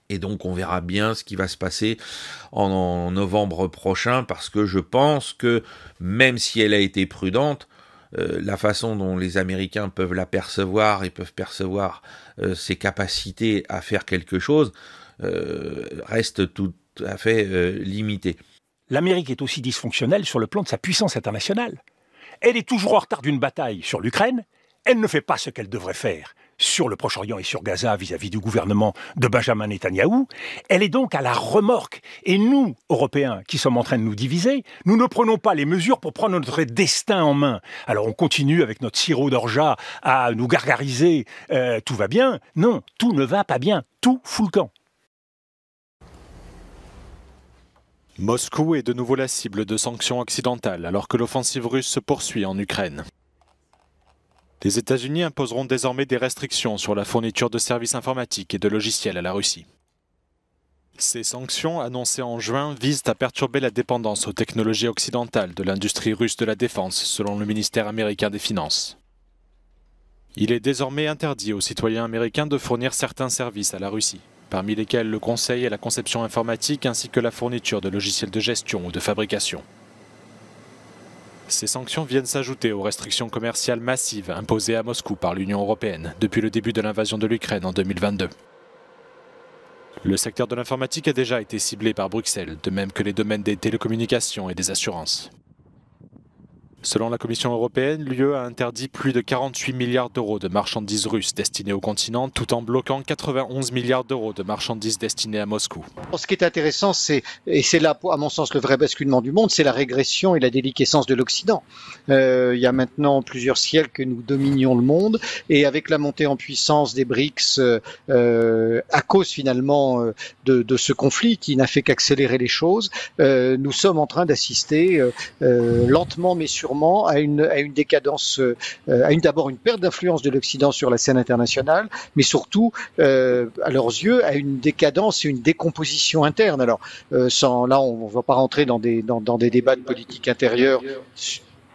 Et donc on verra bien ce qui va se passer en, novembre prochain, parce que je pense que même si elle a été prudente, euh, la façon dont les Américains peuvent la percevoir et peuvent percevoir euh, ses capacités à faire quelque chose euh, reste tout à fait limitée. L'Amérique est aussi dysfonctionnelle sur le plan de sa puissance internationale. Elle est toujours en retard d'une bataille sur l'Ukraine, elle ne fait pas ce qu'elle devrait faire sur le Proche-Orient et sur Gaza vis-à-vis du gouvernement de Benjamin Netanyahu, Elle est donc à la remorque. Et nous, Européens, qui sommes en train de nous diviser, nous ne prenons pas les mesures pour prendre notre destin en main. Alors on continue avec notre sirop d'orgeat à nous gargariser, euh, tout va bien. Non, tout ne va pas bien. Tout fout le camp. Moscou est de nouveau la cible de sanctions occidentales alors que l'offensive russe se poursuit en Ukraine. Les États-Unis imposeront désormais des restrictions sur la fourniture de services informatiques et de logiciels à la Russie. Ces sanctions, annoncées en juin, visent à perturber la dépendance aux technologies occidentales de l'industrie russe de la défense, selon le ministère américain des Finances. Il est désormais interdit aux citoyens américains de fournir certains services à la Russie, parmi lesquels le conseil et la conception informatique ainsi que la fourniture de logiciels de gestion ou de fabrication. Ces sanctions viennent s'ajouter aux restrictions commerciales massives imposées à Moscou par l'Union européenne depuis le début de l'invasion de l'Ukraine en 2022. Le secteur de l'informatique a déjà été ciblé par Bruxelles, de même que les domaines des télécommunications et des assurances. Selon la Commission européenne, l'UE a interdit plus de 48 milliards d'euros de marchandises russes destinées au continent, tout en bloquant 91 milliards d'euros de marchandises destinées à Moscou. Oh, ce qui est intéressant, c'est, et c'est là, à mon sens, le vrai basculement du monde, c'est la régression et la déliquescence de l'Occident. Euh, il y a maintenant plusieurs siècles que nous dominions le monde, et avec la montée en puissance des BRICS, euh, euh, à cause finalement de, ce conflit qui n'a fait qu'accélérer les choses, nous sommes en train d'assister lentement mais sûrement à une, une décadence, euh, euh, à une d'abord une perte d'influence de l'Occident sur la scène internationale, mais surtout, euh, à leurs yeux, à une décadence et une décomposition interne. Alors, sans, là, on ne va pas rentrer dans des, dans des débats de politique intérieure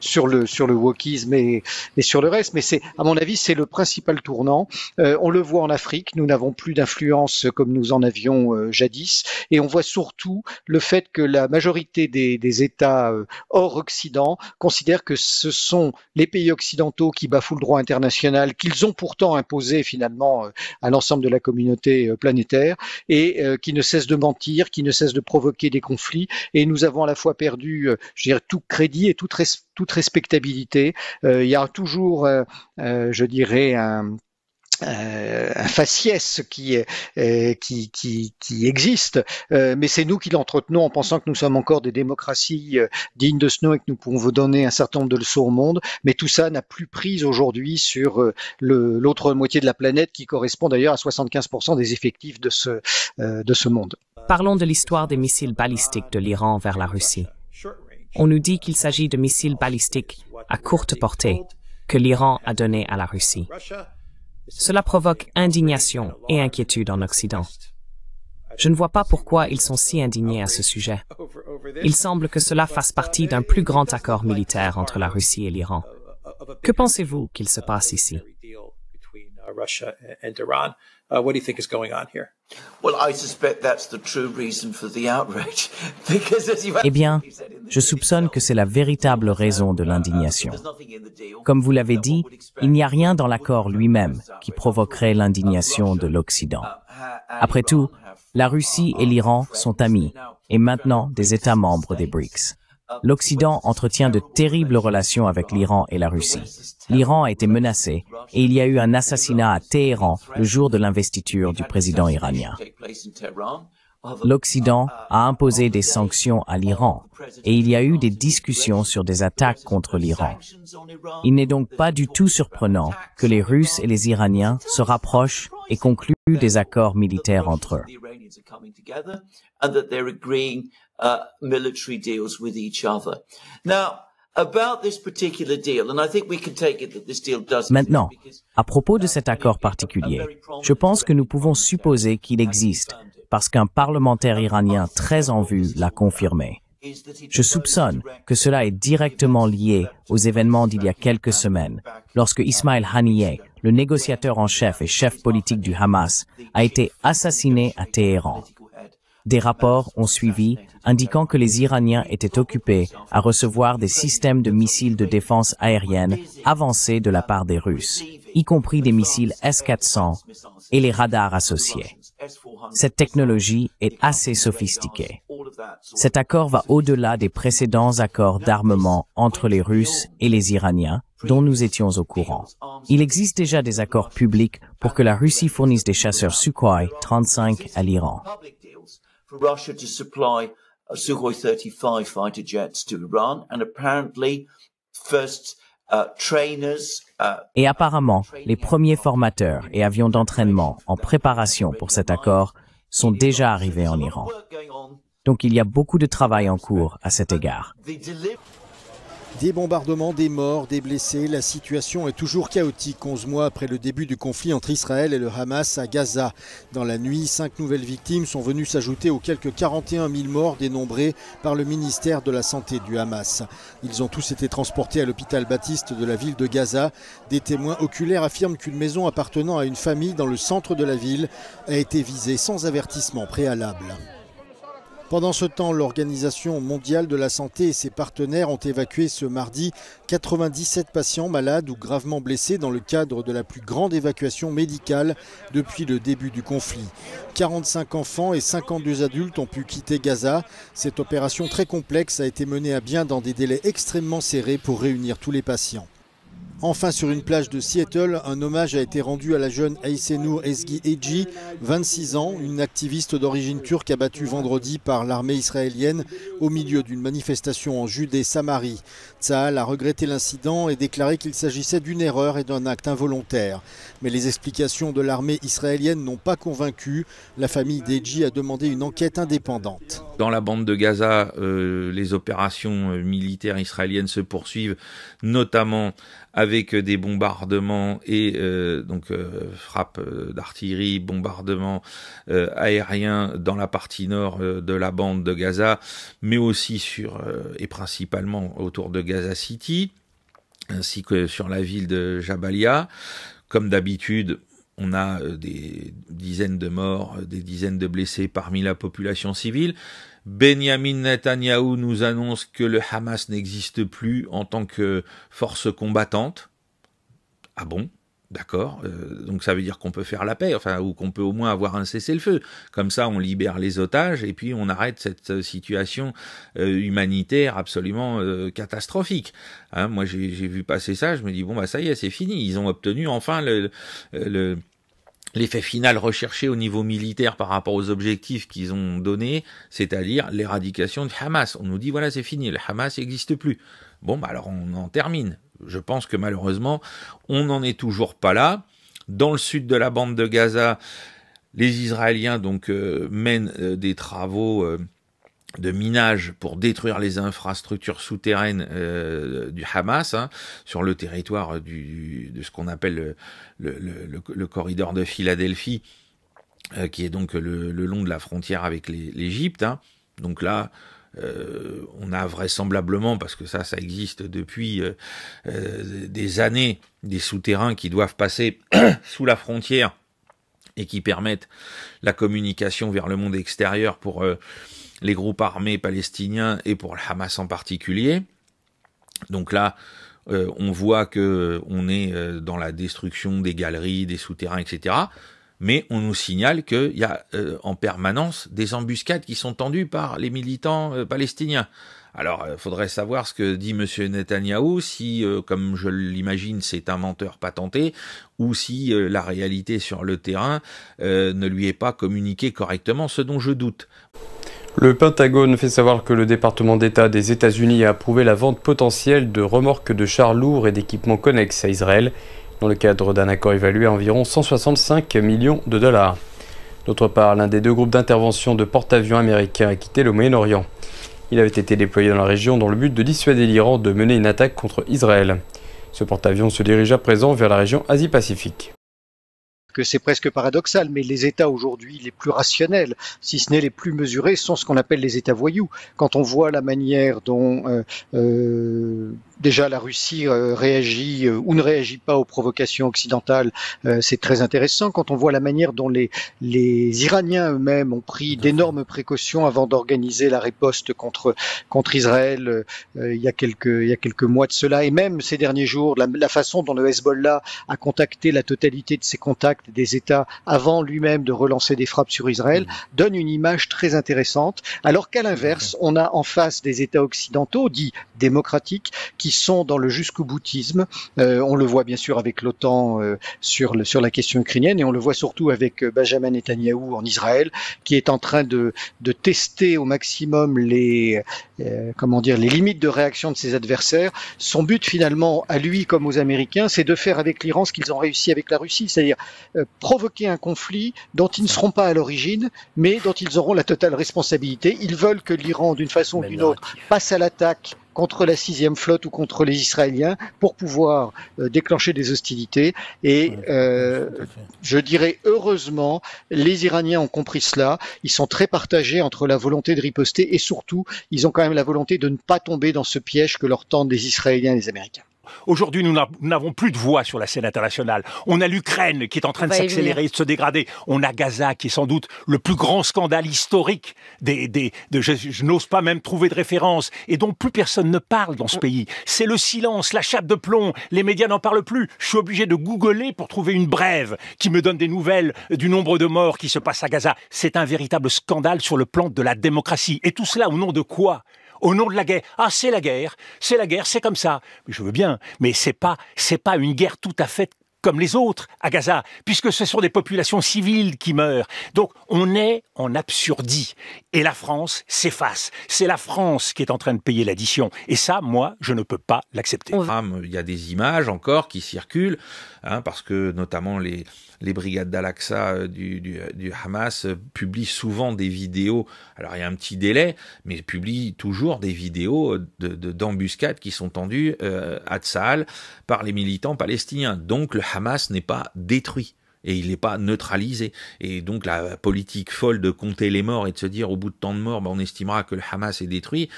sur le sur le wokisme et, et sur le reste. Mais c'est à mon avis c'est le principal tournant. Euh, on le voit en Afrique, nous n'avons plus d'influence comme nous en avions euh, jadis, et on voit surtout le fait que la majorité des, des États euh, hors Occident considèrent que ce sont les pays occidentaux qui bafouent le droit international qu'ils ont pourtant imposé finalement à l'ensemble de la communauté planétaire et qui ne cessent de mentir, qui ne cessent de provoquer des conflits. Et nous avons à la fois perdu, je dirais, tout crédit et toute, toute respectabilité. Euh, il y a toujours, euh, euh, je dirais, un faciès qui, qui, qui, qui existe, mais c'est nous qui l'entretenons en pensant que nous sommes encore des démocraties dignes de ce nom et que nous pouvons vous donner un certain nombre de leçons au monde, mais tout ça n'a plus prise aujourd'hui sur l'autre moitié de la planète qui correspond d'ailleurs à 75% des effectifs de ce, de ce monde. Parlons de l'histoire des missiles balistiques de l'Iran vers la Russie on nous dit qu'il s'agit de missiles balistiques à courte portée que l'Iran a donné à la Russie. Cela provoque indignation et inquiétude en Occident. Je ne vois pas pourquoi ils sont si indignés à ce sujet. Il semble que cela fasse partie d'un plus grand accord militaire entre la Russie et l'Iran. Que pensez-vous qu'il se passe ici? Eh bien, je soupçonne que c'est la véritable raison de l'indignation. Comme vous l'avez dit, il n'y a rien dans l'accord lui-même qui provoquerait l'indignation de l'Occident. Après tout, la Russie et l'Iran sont amis et maintenant des États membres des BRICS l'Occident entretient de terribles relations avec l'Iran et la Russie. L'Iran a été menacé et il y a eu un assassinat à Téhéran le jour de l'investiture du président iranien. L'Occident a imposé des sanctions à l'Iran et il y a eu des discussions sur des attaques contre l'Iran. Il n'est donc pas du tout surprenant que les Russes et les Iraniens se rapprochent et concluent des accords militaires entre eux. Maintenant, à propos de cet accord particulier, je pense que nous pouvons supposer qu'il existe parce qu'un parlementaire iranien très en vue l'a confirmé. Je soupçonne que cela est directement lié aux événements d'il y a quelques semaines, lorsque Ismail Haniyeh, le négociateur en chef et chef politique du Hamas, a été assassiné à Téhéran. Des rapports ont suivi indiquant que les Iraniens étaient occupés à recevoir des systèmes de missiles de défense aérienne avancés de la part des Russes, y compris des missiles S-400 et les radars associés. Cette technologie est assez sophistiquée. Cet accord va au-delà des précédents accords d'armement entre les Russes et les Iraniens dont nous étions au courant. Il existe déjà des accords publics pour que la Russie fournisse des chasseurs Sukhoi 35 à l'Iran. Euh, euh, et apparemment, les premiers formateurs et avions d'entraînement en préparation pour cet accord sont déjà arrivés en Iran. Donc il y a beaucoup de travail en cours à cet égard. Des bombardements, des morts, des blessés, la situation est toujours chaotique 11 mois après le début du conflit entre Israël et le Hamas à Gaza. Dans la nuit, cinq nouvelles victimes sont venues s'ajouter aux quelques 41 000 morts dénombrés par le ministère de la Santé du Hamas. Ils ont tous été transportés à l'hôpital baptiste de la ville de Gaza. Des témoins oculaires affirment qu'une maison appartenant à une famille dans le centre de la ville a été visée sans avertissement préalable. Pendant ce temps, l'Organisation mondiale de la santé et ses partenaires ont évacué ce mardi 97 patients malades ou gravement blessés dans le cadre de la plus grande évacuation médicale depuis le début du conflit. 45 enfants et 52 adultes ont pu quitter Gaza. Cette opération très complexe a été menée à bien dans des délais extrêmement serrés pour réunir tous les patients. Enfin, sur une plage de Seattle, un hommage a été rendu à la jeune Aysenur Esgi Eji, 26 ans, une activiste d'origine turque abattue vendredi par l'armée israélienne au milieu d'une manifestation en Judée-Samarie. Tsahal a regretté l'incident et déclaré qu'il s'agissait d'une erreur et d'un acte involontaire. Mais les explications de l'armée israélienne n'ont pas convaincu. La famille d'Eji a demandé une enquête indépendante. Dans la bande de Gaza, euh, les opérations euh, militaires israéliennes se poursuivent, notamment avec euh, des bombardements et euh, donc euh, frappes d'artillerie, bombardements aériens dans la partie nord de la bande de Gaza, mais aussi sur et principalement autour de Gaza City, ainsi que sur la ville de Jabalia. Comme d'habitude, on a des dizaines de morts, des dizaines de blessés parmi la population civile. Benjamin Netanyahu nous annonce que le Hamas n'existe plus en tant que force combattante. Ah bon D'accord euh, Donc ça veut dire qu'on peut faire la paix, enfin, ou qu'on peut au moins avoir un cessez-le-feu. Comme ça, on libère les otages et puis on arrête cette euh, situation euh, humanitaire absolument catastrophique. Hein, moi, j'ai vu passer ça, je me dis, bon, bah ça y est, c'est fini. Ils ont obtenu enfin le, le l'effet final recherché au niveau militaire par rapport aux objectifs qu'ils ont donnés, c'est-à-dire l'éradication de Hamas. On nous dit voilà, c'est fini, le Hamas n'existe plus. Bon, bah alors on en termine. Je pense que malheureusement, on n'en est toujours pas là. Dans le sud de la bande de Gaza, les Israéliens donc euh, mènent euh, des travaux euh, de minage pour détruire les infrastructures souterraines euh, du Hamas hein, sur le territoire du, de ce qu'on appelle le, corridor de Philadelphie, euh, qui est donc le, long de la frontière avec l'Égypte. Hein. Donc là, euh, on a vraisemblablement, parce que ça, ça existe depuis des années, des souterrains qui doivent passer (coughs) sous la frontière et qui permettent la communication vers le monde extérieur pour les groupes armés palestiniens et pour le Hamas en particulier. Donc là, euh, on voit que euh, on est euh, dans la destruction des galeries, des souterrains, etc. Mais on nous signale qu'il y a en permanence des embuscades qui sont tendues par les militants palestiniens. Alors, il faudrait savoir ce que dit M. Netanyahou, si, comme je l'imagine, c'est un menteur patenté, ou si la réalité sur le terrain ne lui est pas communiquée correctement, ce dont je doute. Le Pentagone fait savoir que le département d'État des États-Unis a approuvé la vente potentielle de remorques de chars lourds et d'équipements connexes à Israël, dans le cadre d'un accord évalué à environ 165 millions de dollars. D'autre part, l'un des deux groupes d'intervention de porte-avions américains a quitté le Moyen-Orient. Il avait été déployé dans la région dans le but de dissuader l'Iran de mener une attaque contre Israël. Ce porte-avions se dirige à présent vers la région Asie-Pacifique que c'est presque paradoxal, mais les États aujourd'hui les plus rationnels, si ce n'est les plus mesurés, sont ce qu'on appelle les États voyous. Quand on voit la manière dont euh, euh, déjà la Russie euh, réagit euh, ou ne réagit pas aux provocations occidentales, euh, c'est très intéressant. Quand on voit la manière dont les, les Iraniens eux-mêmes ont pris d'énormes précautions avant d'organiser la riposte contre, contre Israël il, y a quelques, il y a quelques mois de cela, et même ces derniers jours, la, la façon dont le Hezbollah a contacté la totalité de ses contacts des États avant lui-même de relancer des frappes sur Israël, mm. donne une image très intéressante, alors qu'à l'inverse, on a en face des États occidentaux, dits démocratiques, qui sont dans le jusqu'au boutisme. Euh, on le voit bien sûr avec l'OTAN euh, sur, sur la question ukrainienne et on le voit surtout avec euh, Benjamin Netanyahou en Israël qui est en train de, tester au maximum les, comment dire, les limites de réaction de ses adversaires. Son but finalement, à lui comme aux Américains, c'est de faire avec l'Iran ce qu'ils ont réussi avec la Russie, c'est-à-dire provoquer un conflit dont ils ne seront pas à l'origine, mais dont ils auront la totale responsabilité. Ils veulent que l'Iran, d'une façon ou d'une autre, passe à l'attaque contre la sixième flotte ou contre les Israéliens pour pouvoir euh, déclencher des hostilités. Et euh, je dirais heureusement, les Iraniens ont compris cela. Ils sont très partagés entre la volonté de riposter et surtout, ils ont quand même la volonté de ne pas tomber dans ce piège que leur tendent les Israéliens et les Américains. Aujourd'hui, nous n'avons plus de voix sur la scène internationale. On a l'Ukraine qui est en train de s'accélérer, et de se dégrader. On a Gaza qui est sans doute le plus grand scandale historique. Des, je, je n'ose pas même trouver de référence et dont plus personne ne parle dans ce pays. C'est le silence, la chape de plomb. Les médias n'en parlent plus. Je suis obligé de googler pour trouver une brève qui me donne des nouvelles du nombre de morts qui se passent à Gaza. C'est un véritable scandale sur le plan de la démocratie. Et tout cela au nom de quoi au nom de la guerre. Ah, c'est la guerre, c'est la guerre, c'est comme ça. Je veux bien, mais c'est pas, c'est pas une guerre tout à fait comme les autres à Gaza, puisque ce sont des populations civiles qui meurent. Donc on est en absurdie. Et la France s'efface. C'est la France qui est en train de payer l'addition. Et ça, moi, je ne peux pas l'accepter. Ah, il y a des images encore qui circulent, hein, parce que notamment les, les brigades d'Al-Aqsa euh, euh, du, Hamas euh, publient souvent des vidéos, alors il y a un petit délai, mais publient toujours des vidéos d'embuscades de, d'embuscades qui sont tendues euh, à Tsahal par les militants palestiniens. Donc le Hamas n'est pas détruit et il n'est pas neutralisé. Et donc la politique folle de compter les morts et de se dire au bout de tant de morts, ben, on estimera que le Hamas est détruit,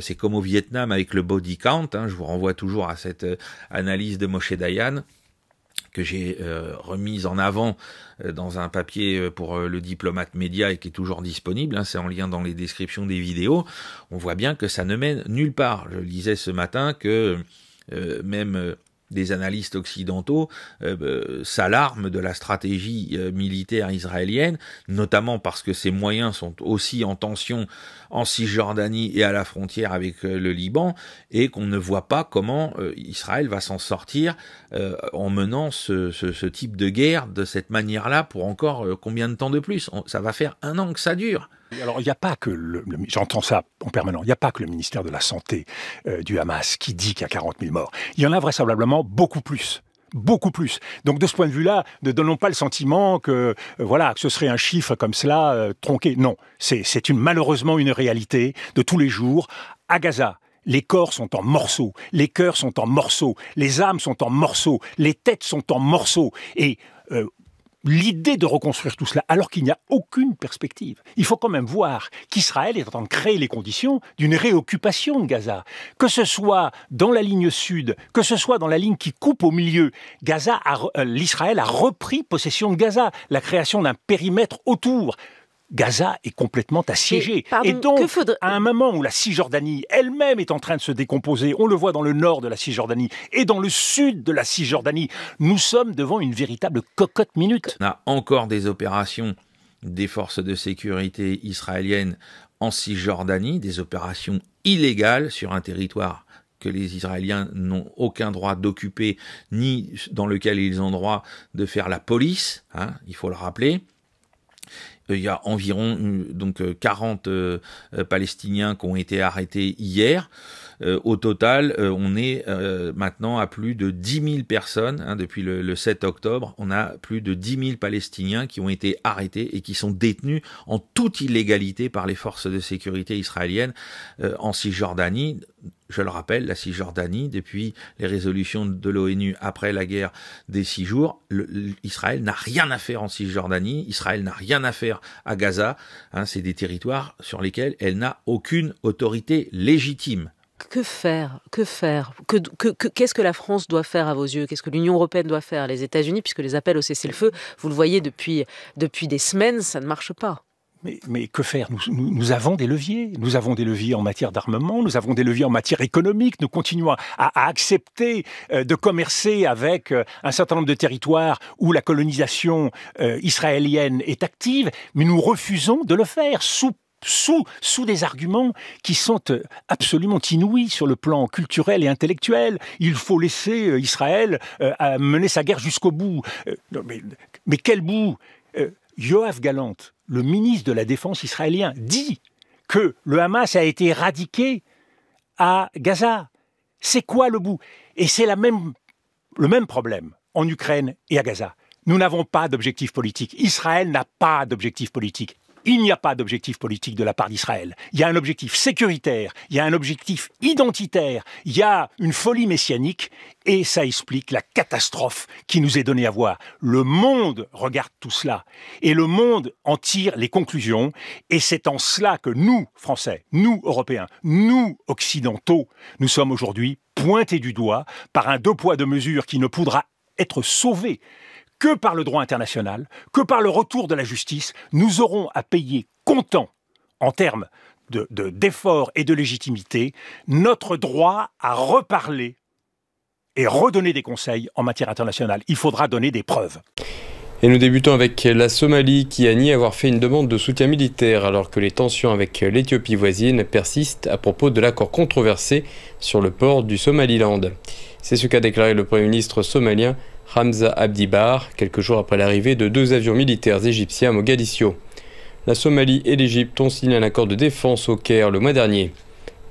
c'est comme au Vietnam avec le body count, hein. je vous renvoie toujours à cette analyse de Moshe Dayan, que j'ai euh, remise en avant euh, dans un papier euh, pour le diplomate média et qui est toujours disponible, hein, c'est en lien dans les descriptions des vidéos, on voit bien que ça ne mène nulle part. Je lisais ce matin que même des analystes occidentaux euh, bah, s'alarment de la stratégie euh, militaire israélienne, notamment parce que ses moyens sont aussi en tension en Cisjordanie et à la frontière avec euh, le Liban, et qu'on ne voit pas comment Israël va s'en sortir en menant ce, ce, type de guerre de cette manière-là pour encore combien de temps de plus Ça va faire un an que ça dure. Alors, il n'y a pas que j'entends ça en permanent, il n'y a pas que le ministère de la Santé euh, du Hamas qui dit qu'il y a 40 000 morts. Il y en a vraisemblablement beaucoup plus beaucoup plus. Donc de ce point de vue-là, ne donnons pas le sentiment que euh, voilà ce serait un chiffre comme cela euh, tronqué. Non, c'est une, malheureusement une réalité de tous les jours à Gaza. Les corps sont en morceaux, les cœurs sont en morceaux, les âmes sont en morceaux, les têtes sont en morceaux. Et l'idée de reconstruire tout cela alors qu'il n'y a aucune perspective. Il faut quand même voir qu'Israël est en train de créer les conditions d'une réoccupation de Gaza. Que ce soit dans la ligne sud, que ce soit dans la ligne qui coupe au milieu, Gaza euh, l'Israël a repris possession de Gaza, la création d'un périmètre autour. Gaza est complètement assiégée. Et, donc, à un moment où la Cisjordanie elle-même est en train de se décomposer, on le voit dans le nord de la Cisjordanie et dans le sud de la Cisjordanie, nous sommes devant une véritable cocotte minute. On a encore des opérations des forces de sécurité israéliennes en Cisjordanie, des opérations illégales sur un territoire que les Israéliens n'ont aucun droit d'occuper, ni dans lequel ils ont droit de faire la police, hein, il faut le rappeler. Euh, il y a environ donc 40 euh, euh, Palestiniens qui ont été arrêtés hier. Euh, au total, euh, on est euh, maintenant à plus de 10 000 personnes. Hein, depuis le, 7 octobre, on a plus de 10 000 Palestiniens qui ont été arrêtés et qui sont détenus en toute illégalité par les forces de sécurité israéliennes en Cisjordanie. Je le rappelle, la Cisjordanie, depuis les résolutions de l'ONU après la guerre des six jours, Israël n'a rien à faire en Cisjordanie, Israël n'a rien à faire à Gaza. Hein, C'est des territoires sur lesquels elle n'a aucune autorité légitime que faire Que faire Qu'est-ce que la France doit faire à vos yeux Qu'est-ce que l'Union européenne doit faire Les États-Unis, puisque les appels au cessez-le-feu, vous le voyez depuis, depuis des semaines, ça ne marche pas. Mais, que faire nous, avons des leviers. Nous avons des leviers en matière d'armement, nous avons des leviers en matière économique. Nous continuons à, accepter euh, de commercer avec euh, un certain nombre de territoires où la colonisation euh, israélienne est active, mais nous refusons de le faire sous sous, des arguments qui sont euh, absolument inouïs sur le plan culturel et intellectuel. Il faut laisser euh, Israël euh, mener sa guerre jusqu'au bout. mais, quel bout Yoav Galant, le ministre de la Défense israélien, dit que le Hamas a été éradiqué à Gaza. C'est quoi le bout Et c'est le même problème en Ukraine et à Gaza. Nous n'avons pas d'objectif politique. Israël n'a pas d'objectif politique. Il n'y a pas d'objectif politique de la part d'Israël. Il y a un objectif sécuritaire, il y a un objectif identitaire, il y a une folie messianique, et ça explique la catastrophe qui nous est donnée à voir. Le monde regarde tout cela, et le monde en tire les conclusions, et c'est en cela que nous, Français, nous, Européens, nous, Occidentaux, nous sommes aujourd'hui pointés du doigt par un deux poids deux mesures qui ne pourra être sauvé que par le droit international, que par le retour de la justice, nous aurons à payer comptant en termes d'efforts de, et de légitimité notre droit à reparler et redonner des conseils en matière internationale. Il faudra donner des preuves. Et nous débutons avec la Somalie qui a nié avoir fait une demande de soutien militaire alors que les tensions avec l'Éthiopie voisine persistent à propos de l'accord controversé sur le port du Somaliland. C'est ce qu'a déclaré le Premier ministre somalien Hamza Abdibar, quelques jours après l'arrivée de deux avions militaires égyptiens à Mogadiscio. La Somalie et l'Égypte ont signé un accord de défense au Caire le mois dernier.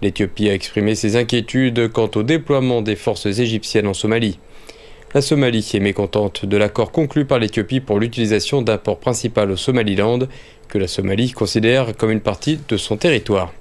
L'Éthiopie a exprimé ses inquiétudes quant au déploiement des forces égyptiennes en Somalie. La Somalie est mécontente de l'accord conclu par l'Éthiopie pour l'utilisation d'un port principal au Somaliland, que la Somalie considère comme une partie de son territoire.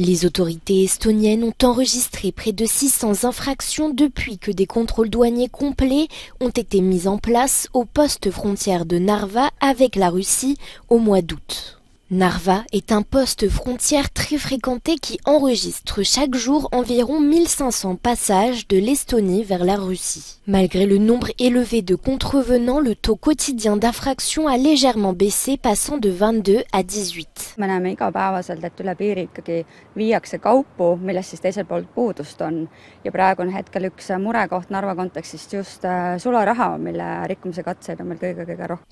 Les autorités estoniennes ont enregistré près de 600 infractions depuis que des contrôles douaniers complets ont été mis en place au poste frontière de Narva avec la Russie au mois d'août. Narva est un poste frontière très fréquenté qui enregistre chaque jour environ 1500 passages de l'Estonie vers la Russie. Malgré le nombre élevé de contrevenants, le taux quotidien d'infraction a légèrement baissé, passant de 22 à 18. Äh,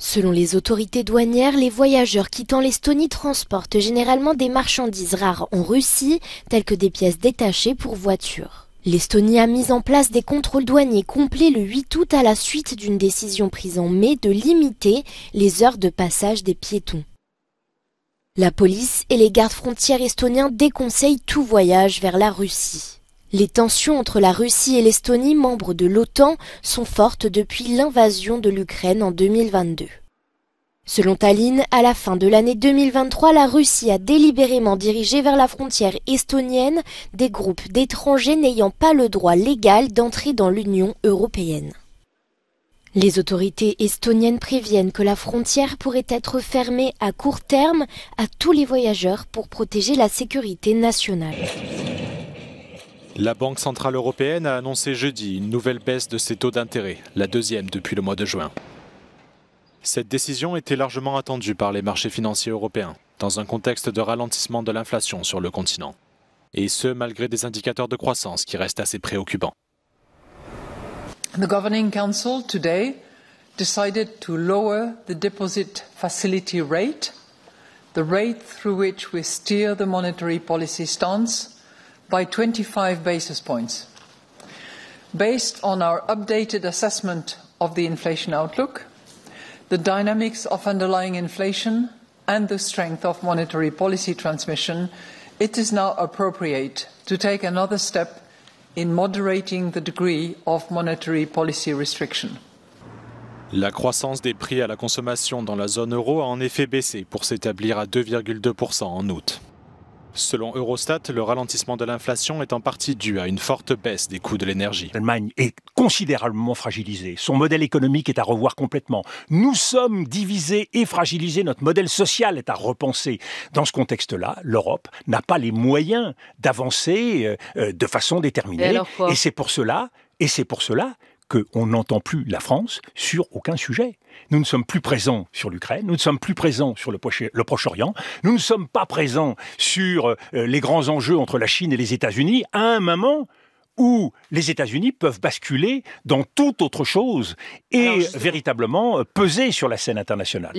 Selon les autorités douanières, les voyageurs quittant l'Estonie Transporte transportent généralement des marchandises rares en Russie, telles que des pièces détachées pour voitures. L'Estonie a mis en place des contrôles douaniers complets le 8 août à la suite d'une décision prise en mai de limiter les heures de passage des piétons. La police et les gardes frontières estoniens déconseillent tout voyage vers la Russie. Les tensions entre la Russie et l'Estonie, membres de l'OTAN, sont fortes depuis l'invasion de l'Ukraine en 2022. Selon Tallinn, à la fin de l'année 2023, la Russie a délibérément dirigé vers la frontière estonienne des groupes d'étrangers n'ayant pas le droit légal d'entrer dans l'Union européenne. Les autorités estoniennes préviennent que la frontière pourrait être fermée à court terme à tous les voyageurs pour protéger la sécurité nationale. La Banque centrale européenne a annoncé jeudi une nouvelle baisse de ses taux d'intérêt, la deuxième depuis le mois de juin. Cette décision était largement attendue par les marchés financiers européens, dans un contexte de ralentissement de l'inflation sur le continent. Et ce, malgré des indicateurs de croissance qui restent assez préoccupants. The Governing Council today decided to lower the deposit facility rate, the rate through which we steer the monetary policy stance, by 25 basis points. Based on our updated assessment of the inflation outlook, the dynamics of underlying inflation, and the strength of monetary policy transmission, it is now appropriate to take another step in moderating the degree of monetary policy restriction. La croissance des prix à la consommation dans la zone euro a en effet baissé pour s'établir à 2,2% en août. Selon Eurostat, le ralentissement de l'inflation est en partie dû à une forte baisse des coûts de l'énergie. L'Allemagne est considérablement fragilisée. Son modèle économique est à revoir complètement. Nous sommes divisés et fragilisés. Notre modèle social est à repenser. Dans ce contexte-là, l'Europe n'a pas les moyens d'avancer euh, euh, de façon déterminée. Et, c'est pour cela, et c'est pour cela qu'on n'entend plus la France sur aucun sujet. Nous ne sommes plus présents sur l'Ukraine, nous ne sommes plus présents sur le, Proche-Orient, nous ne sommes pas présents sur euh, les grands enjeux entre la Chine et les États-Unis à un moment où les États-Unis peuvent basculer dans toute autre chose et véritablement euh, peser sur la scène internationale.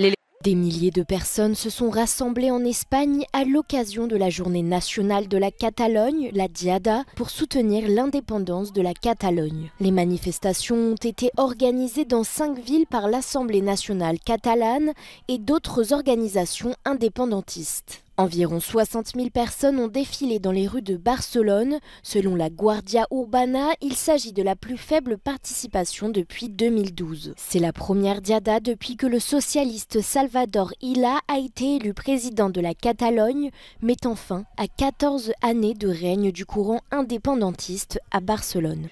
Des milliers de personnes se sont rassemblées en Espagne à l'occasion de la journée nationale de la Catalogne, la Diada, pour soutenir l'indépendance de la Catalogne. Les manifestations ont été organisées dans cinq villes par l'Assemblée nationale catalane et d'autres organisations indépendantistes. Environ 60 000 personnes ont défilé dans les rues de Barcelone. Selon la Guardia Urbana, il s'agit de la plus faible participation depuis 2012. C'est la première diada depuis que le socialiste Salvador Illa a été élu président de la Catalogne, mettant fin à 14 années de règne du courant indépendantiste à Barcelone.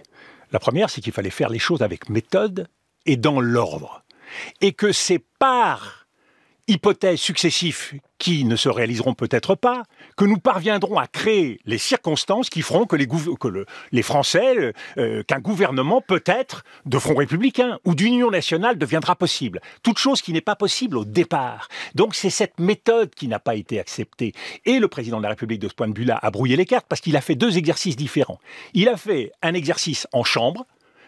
La première, c'est qu'il fallait faire les choses avec méthode et dans l'ordre. Et que c'est par hypothèses successives qui ne se réaliseront peut-être pas, que nous parviendrons à créer les circonstances qui feront que les, les Français, euh, qu'un gouvernement peut-être de Front républicain ou d'Union nationale deviendra possible. Toute chose qui n'est pas possible au départ. Donc c'est cette méthode qui n'a pas été acceptée. Et le président de la République, de ce point de vue-là, a brouillé les cartes parce qu'il a fait deux exercices différents. Il a fait un exercice en chambre,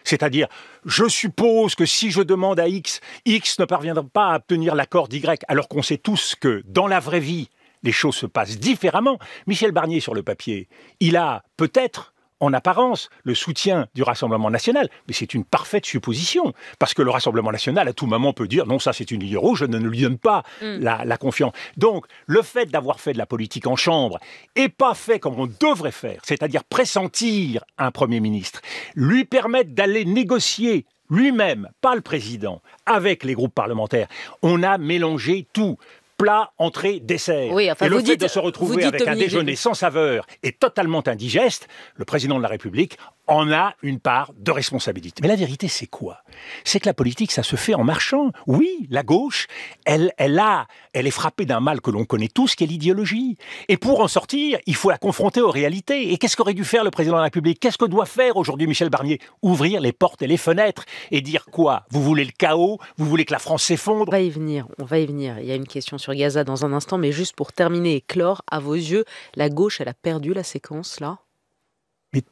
c'est-à-dire, je suppose que si je demande à X, X ne parviendra pas à obtenir l'accord d'Y, alors qu'on sait tous que dans la vraie vie, les choses se passent différemment. Michel Barnier, sur le papier, il a peut-être en apparence le soutien du Rassemblement national, mais c'est une parfaite supposition, parce que le Rassemblement national, à tout moment, peut dire non, ça c'est une ligne rouge, je ne lui donne pas mm. la, la, confiance. Donc, le fait d'avoir fait de la politique en chambre et pas fait comme on devrait faire, c'est-à-dire pressentir un Premier ministre, lui permettre d'aller négocier lui-même, pas le président, avec les groupes parlementaires, on a mélangé tout plat, entrée, dessert. Oui, et le fait de se retrouver avec un déjeuner sans saveur et totalement indigeste, le président de la République en a une part de responsabilité. Mais la vérité, c'est quoi C'est que la politique, ça se fait en marchant. Oui, la gauche, elle, elle, a, elle est frappée d'un mal que l'on connaît tous, qui est l'idéologie. Et pour en sortir, il faut la confronter aux réalités. Et qu'est-ce qu'aurait dû faire le président de la République Qu'est-ce que doit faire aujourd'hui Michel Barnier Ouvrir les portes et les fenêtres et dire quoi Vous voulez le chaos Vous voulez que la France s'effondre On va y venir, on va y venir. Il y a une question sur Gaza dans un instant, mais juste pour terminer et clore, à vos yeux, la gauche, elle a perdu la séquence là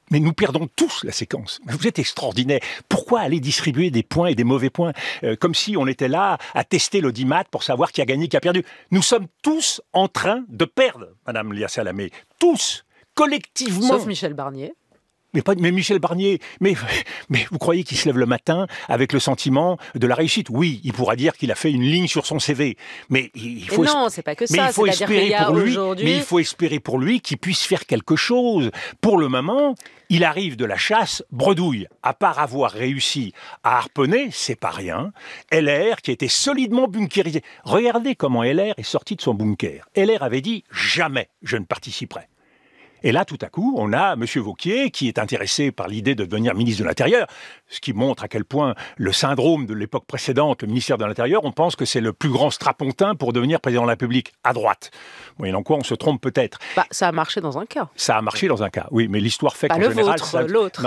mais, nous perdons tous la séquence. Vous êtes extraordinaire. Pourquoi aller distribuer des points et des mauvais points euh, Comme si on était là à tester l'audimat pour savoir qui a gagné, qui a perdu. Nous sommes tous en train de perdre, Madame Lia Salamé. Tous, collectivement. Sauf Michel Barnier. Mais, pas, mais Michel Barnier, mais, mais vous croyez qu'il se lève le matin avec le sentiment de la réussite Oui, il pourra dire qu'il a fait une ligne sur son CV. Mais il faut, espérer pour lui. Mais qu'il puisse faire quelque chose. Pour le moment, il arrive de la chasse bredouille. À part avoir réussi à harponner, c'est pas rien. LR qui était solidement bunkerisé. Regardez comment LR est sorti de son bunker. LR avait dit jamais je ne participerai. Et là, tout à coup, on a M. Vauquier qui est intéressé par l'idée de devenir ministre de l'Intérieur, ce qui montre à quel point le syndrome de l'époque précédente, le ministère de l'Intérieur, on pense que c'est le plus grand strapontin pour devenir président de la République, à droite. Moyennant quoi, on se trompe peut-être. Bah, ça a marché dans un cas. Ça a marché dans un cas, oui, mais l'histoire fait bah, qu'en général. l'autre.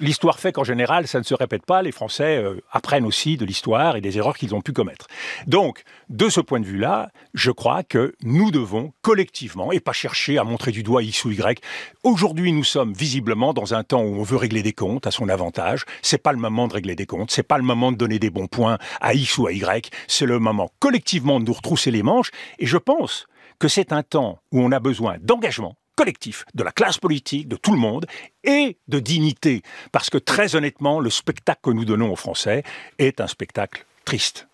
l'histoire fait qu'en général, ça ne se répète pas. Les Français euh, apprennent aussi de l'histoire et des erreurs qu'ils ont pu commettre. Donc, de ce point de vue-là, je crois que nous devons collectivement, et pas chercher à montrer du doigt X ou Y, aujourd'hui nous sommes visiblement dans un temps où on veut régler des comptes à son avantage. n'est pas le moment de régler des comptes, c'est pas le moment de donner des bons points à X ou à Y, c'est le moment collectivement de nous retrousser les manches, et je pense que c'est un temps où on a besoin d'engagement collectif, de la classe politique, de tout le monde, et de dignité, parce que très honnêtement, le spectacle que nous donnons aux Français est un spectacle triste.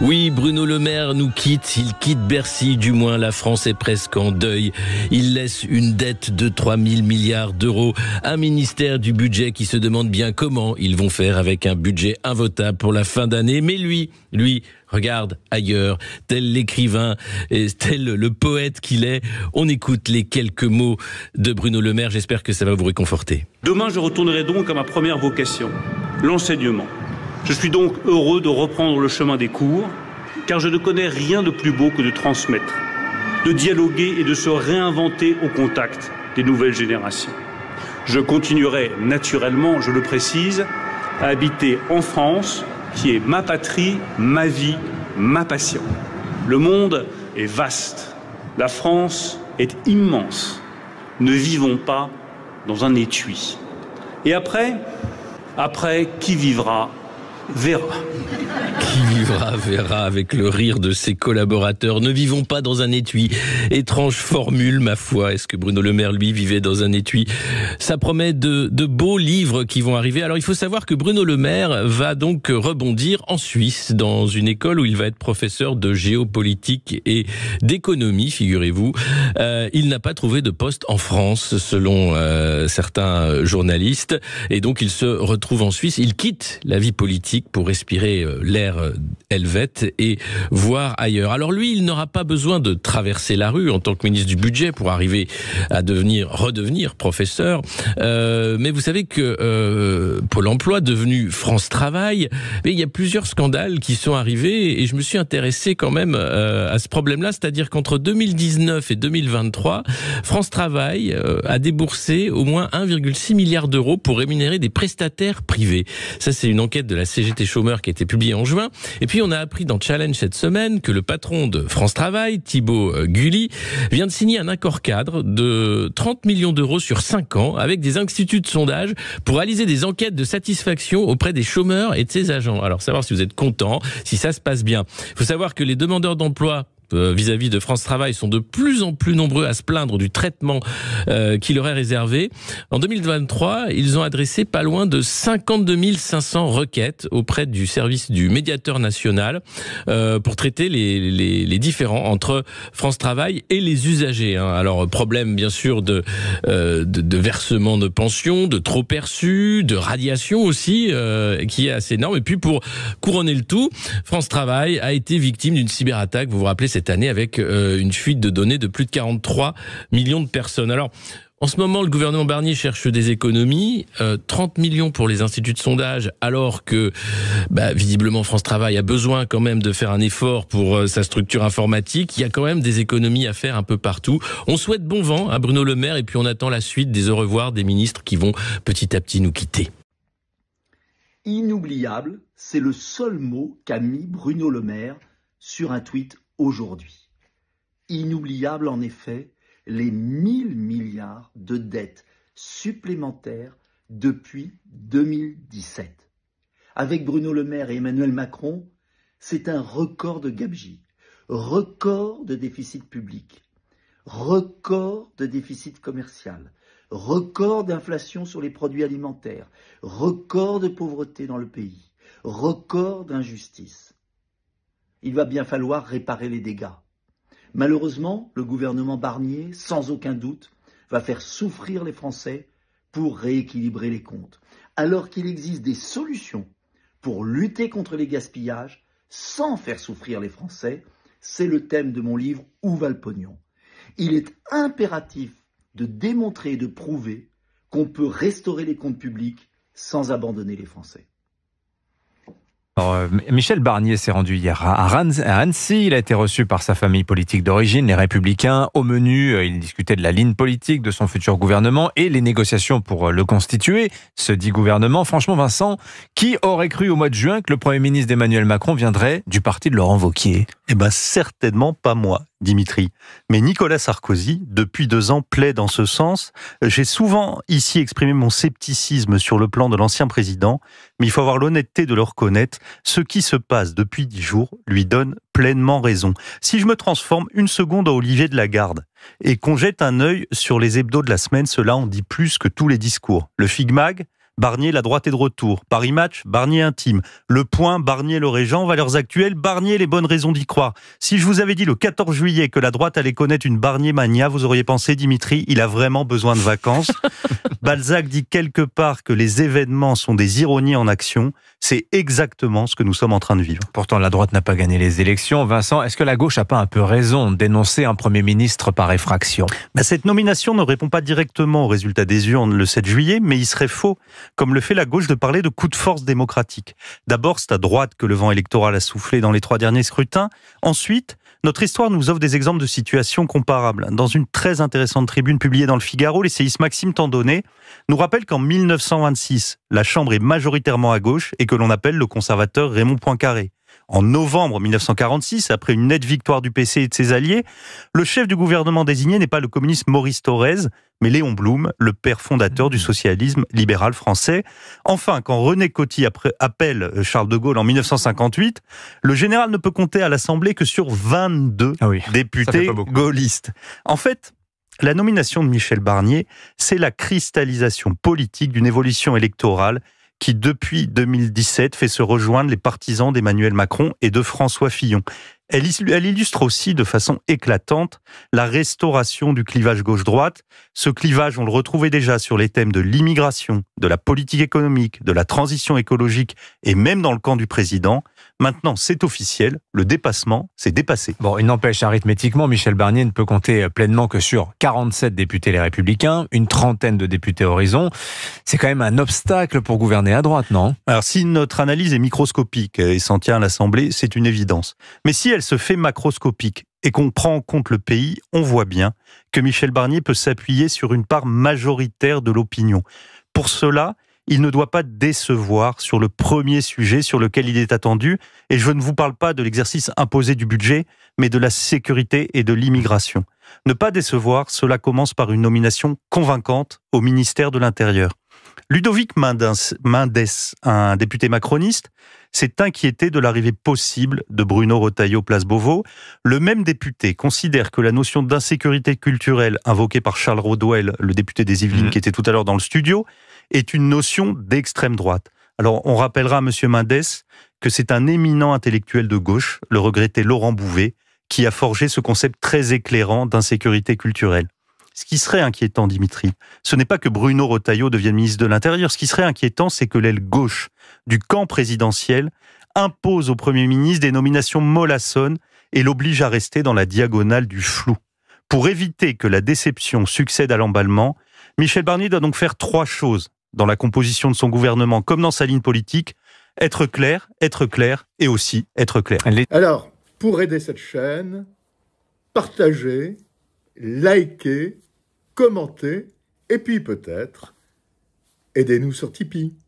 Oui, Bruno Le Maire nous quitte, il quitte Bercy, du moins la France est presque en deuil. Il laisse une dette de 3 000 milliards d'euros, un ministère du budget qui se demande bien comment ils vont faire avec un budget invotable pour la fin d'année. Mais lui, lui, regarde ailleurs, tel l'écrivain, et tel le poète qu'il est. On écoute les quelques mots de Bruno Le Maire, j'espère que ça va vous réconforter. Demain, je retournerai donc à ma première vocation, l'enseignement. Je suis donc heureux de reprendre le chemin des cours, car je ne connais rien de plus beau que de transmettre, de dialoguer et de se réinventer au contact des nouvelles générations. Je continuerai naturellement, je le précise, à habiter en France, qui est ma patrie, ma vie, ma passion. Le monde est vaste, la France est immense. Ne vivons pas dans un étui. Et après, après, qui vivra verra. Qui vivra verra avec le rire de ses collaborateurs. Ne vivons pas dans un étui. Étrange formule, ma foi. Est-ce que Bruno Le Maire, lui, vivait dans un étui Ça promet de, beaux livres qui vont arriver. Alors, il faut savoir que Bruno Le Maire va donc rebondir en Suisse, dans une école où il va être professeur de géopolitique et d'économie, figurez-vous. Euh, il n'a pas trouvé de poste en France, selon euh, certains journalistes. Et donc, il se retrouve en Suisse. Il quitte la vie politique pour respirer euh, l'air euh, helvète et voir ailleurs. Alors lui, il n'aura pas besoin de traverser la rue en tant que ministre du budget pour arriver à devenir, redevenir professeur. Euh, mais vous savez que Pôle Emploi, devenu France Travail, mais il y a plusieurs scandales qui sont arrivés et je me suis intéressé quand même à ce problème-là, c'est-à-dire qu'entre 2019 et 2023, France Travail a déboursé au moins 1,6 milliard d'euros pour rémunérer des prestataires privés. Ça, c'est une enquête de la CGT J'étais chômeur qui a été publié en juin. Et puis on a appris dans Challenge cette semaine que le patron de France Travail, Thibaut euh, Gulli, vient de signer un accord cadre de 30 millions d'euros sur 5 ans avec des instituts de sondage pour réaliser des enquêtes de satisfaction auprès des chômeurs et de ses agents. Alors savoir si vous êtes content, si ça se passe bien. Il faut savoir que les demandeurs d'emploi euh, vis-à-vis de France Travail sont de plus en plus nombreux à se plaindre du traitement euh, qui leur est réservé. En 2023, ils ont adressé pas loin de 52 500 requêtes auprès du service du médiateur national euh, pour traiter les, les, différends entre France Travail et les usagers. Hein. Alors problème bien sûr de, euh, de, de, versement de pension, de trop perçu, de radiation aussi qui est assez énorme. Et puis pour couronner le tout, France Travail a été victime d'une cyberattaque. Vous vous rappelez cette année avec euh, une fuite de données de plus de 43 millions de personnes. Alors, en ce moment, le gouvernement Barnier cherche des économies, 30 euh, millions pour les instituts de sondage, alors que bah, visiblement France Travail a besoin quand même de faire un effort pour euh, sa structure informatique. Il y a quand même des économies à faire un peu partout. On souhaite bon vent à hein, Bruno Le Maire et puis on attend la suite des au revoir des ministres qui vont petit à petit nous quitter. Inoubliable, c'est le seul mot qu'a mis Bruno Le Maire sur un tweet aujourd'hui. Inoubliable en effet, les 1000 milliards de dettes supplémentaires depuis 2017. Avec Bruno Le Maire et Emmanuel Macron, c'est un record de gabegie, record de déficit public, record de déficit commercial, record d'inflation sur les produits alimentaires, record de pauvreté dans le pays, record d'injustice il va bien falloir réparer les dégâts. Malheureusement, le gouvernement Barnier, sans aucun doute, va faire souffrir les Français pour rééquilibrer les comptes, alors qu'il existe des solutions pour lutter contre les gaspillages sans faire souffrir les Français. C'est le thème de mon livre Où va le pognon Il est impératif de démontrer et de prouver qu'on peut restaurer les comptes publics sans abandonner les Français. Euh, Michel Barnier s'est rendu hier à, Annecy. Il a été reçu par sa famille politique d'origine, les Républicains. Au menu, euh, il discutait de la ligne politique de son futur gouvernement et les négociations pour euh, le constituer, ce dit gouvernement. Franchement, Vincent, qui aurait cru au mois de juin que le Premier ministre d'Emmanuel Macron viendrait du parti de Laurent Wauquiez Eh bien, certainement pas moi. Dimitri. Mais Nicolas Sarkozy, depuis deux ans, plaide dans ce sens. J'ai souvent ici exprimé mon scepticisme sur le plan de l'ancien président, mais il faut avoir l'honnêteté de le reconnaître. Ce qui se passe depuis dix jours lui donne pleinement raison. Si je me transforme une seconde en Olivier de la Garde et qu'on jette un œil sur les hebdos de la semaine, cela en dit plus que tous les discours. Le FIGMAG, Barnier, la droite est de retour. Paris Match, Barnier intime. Le point, Barnier le régent. Valeurs actuelles, Barnier les bonnes raisons d'y croire. Si je vous avais dit le 14 juillet que la droite allait connaître une Barnier mania, vous auriez pensé, Dimitri, il a vraiment besoin de vacances. (laughs) Balzac dit quelque part que les événements sont des ironies en action. C'est exactement ce que nous sommes en train de vivre. Pourtant, la droite n'a pas gagné les élections. Vincent, est-ce que la gauche n'a pas un peu raison de dénoncer un Premier ministre par effraction Cette nomination ne répond pas directement au résultat des urnes le 7 juillet, mais il serait faux, comme le fait la gauche, de parler de coup de force démocratique. D'abord, c'est à droite que le vent électoral a soufflé dans les trois derniers scrutins. Ensuite, notre histoire nous offre des exemples de situations comparables. Dans une très intéressante tribune publiée dans le Figaro, séismes Maxime Tandonnet nous rappelle qu'en 1926, la Chambre est majoritairement à gauche et que l'on appelle le conservateur Raymond Poincaré en novembre 1946, après une nette victoire du PC et de ses alliés, le chef du gouvernement désigné n'est pas le communiste Maurice Thorez, mais Léon Blum, le père fondateur du mmh. socialisme libéral français. Enfin, quand René Coty appelle euh, Charles de Gaulle en 1958, le général ne peut compter à l'Assemblée que sur 22 ah députés gaullistes. En fait, la nomination de Michel Barnier, c'est la cristallisation politique d'une évolution électorale qui depuis 2017 fait se rejoindre les partisans d'Emmanuel Macron et de François Fillon. Elle, illustre aussi de façon éclatante la restauration du clivage gauche-droite. Ce clivage, on le retrouvait déjà sur les thèmes de l'immigration, de la politique économique, de la transition écologique et même dans le camp du président. Maintenant, c'est officiel, le dépassement, c'est dépassé. Bon, il n'empêche, arithmétiquement, Michel Barnier ne peut compter euh, pleinement que sur 47 députés les Républicains, une trentaine de députés Horizon. C'est quand même un obstacle pour gouverner à droite, non Alors, si notre analyse est microscopique euh, et s'en tient à l'Assemblée, c'est une évidence. Mais si elle se fait macroscopique et qu'on prend en compte le pays, on voit bien que Michel Barnier peut s'appuyer sur une part majoritaire de l'opinion. Pour cela, il ne doit pas décevoir sur le premier sujet sur lequel il est attendu. Et je ne vous parle pas de l'exercice imposé du budget, mais de la sécurité et de l'immigration. Ne pas décevoir, cela commence par une nomination convaincante au ministère de l'Intérieur. Ludovic Mendès, un député macroniste, s'est inquiété de l'arrivée possible de Bruno Retailleau place Beauvau. Le même député considère que la notion d'insécurité culturelle invoquée par Charles Rodwell, le député des Yvelines mmh. qui était tout à l'heure dans le studio, est une notion d'extrême droite. Alors, on rappellera à M. Mendès que c'est un éminent intellectuel de gauche, le regretté Laurent Bouvet, qui a forgé ce concept très éclairant d'insécurité culturelle. Ce qui serait inquiétant, Dimitri, ce n'est pas que Bruno Rotaillot devienne ministre de l'Intérieur. Ce qui serait inquiétant, c'est que l'aile gauche du camp présidentiel impose au Premier ministre des nominations mollassonnes et l'oblige à rester dans la diagonale du flou. Pour éviter que la déception succède à l'emballement, Michel Barnier doit donc faire trois choses dans la composition de son gouvernement comme dans sa ligne politique, être clair, être clair et aussi être clair. Alors, pour aider cette chaîne, partagez, likez, commentez et puis peut-être aidez-nous sur Tipeee.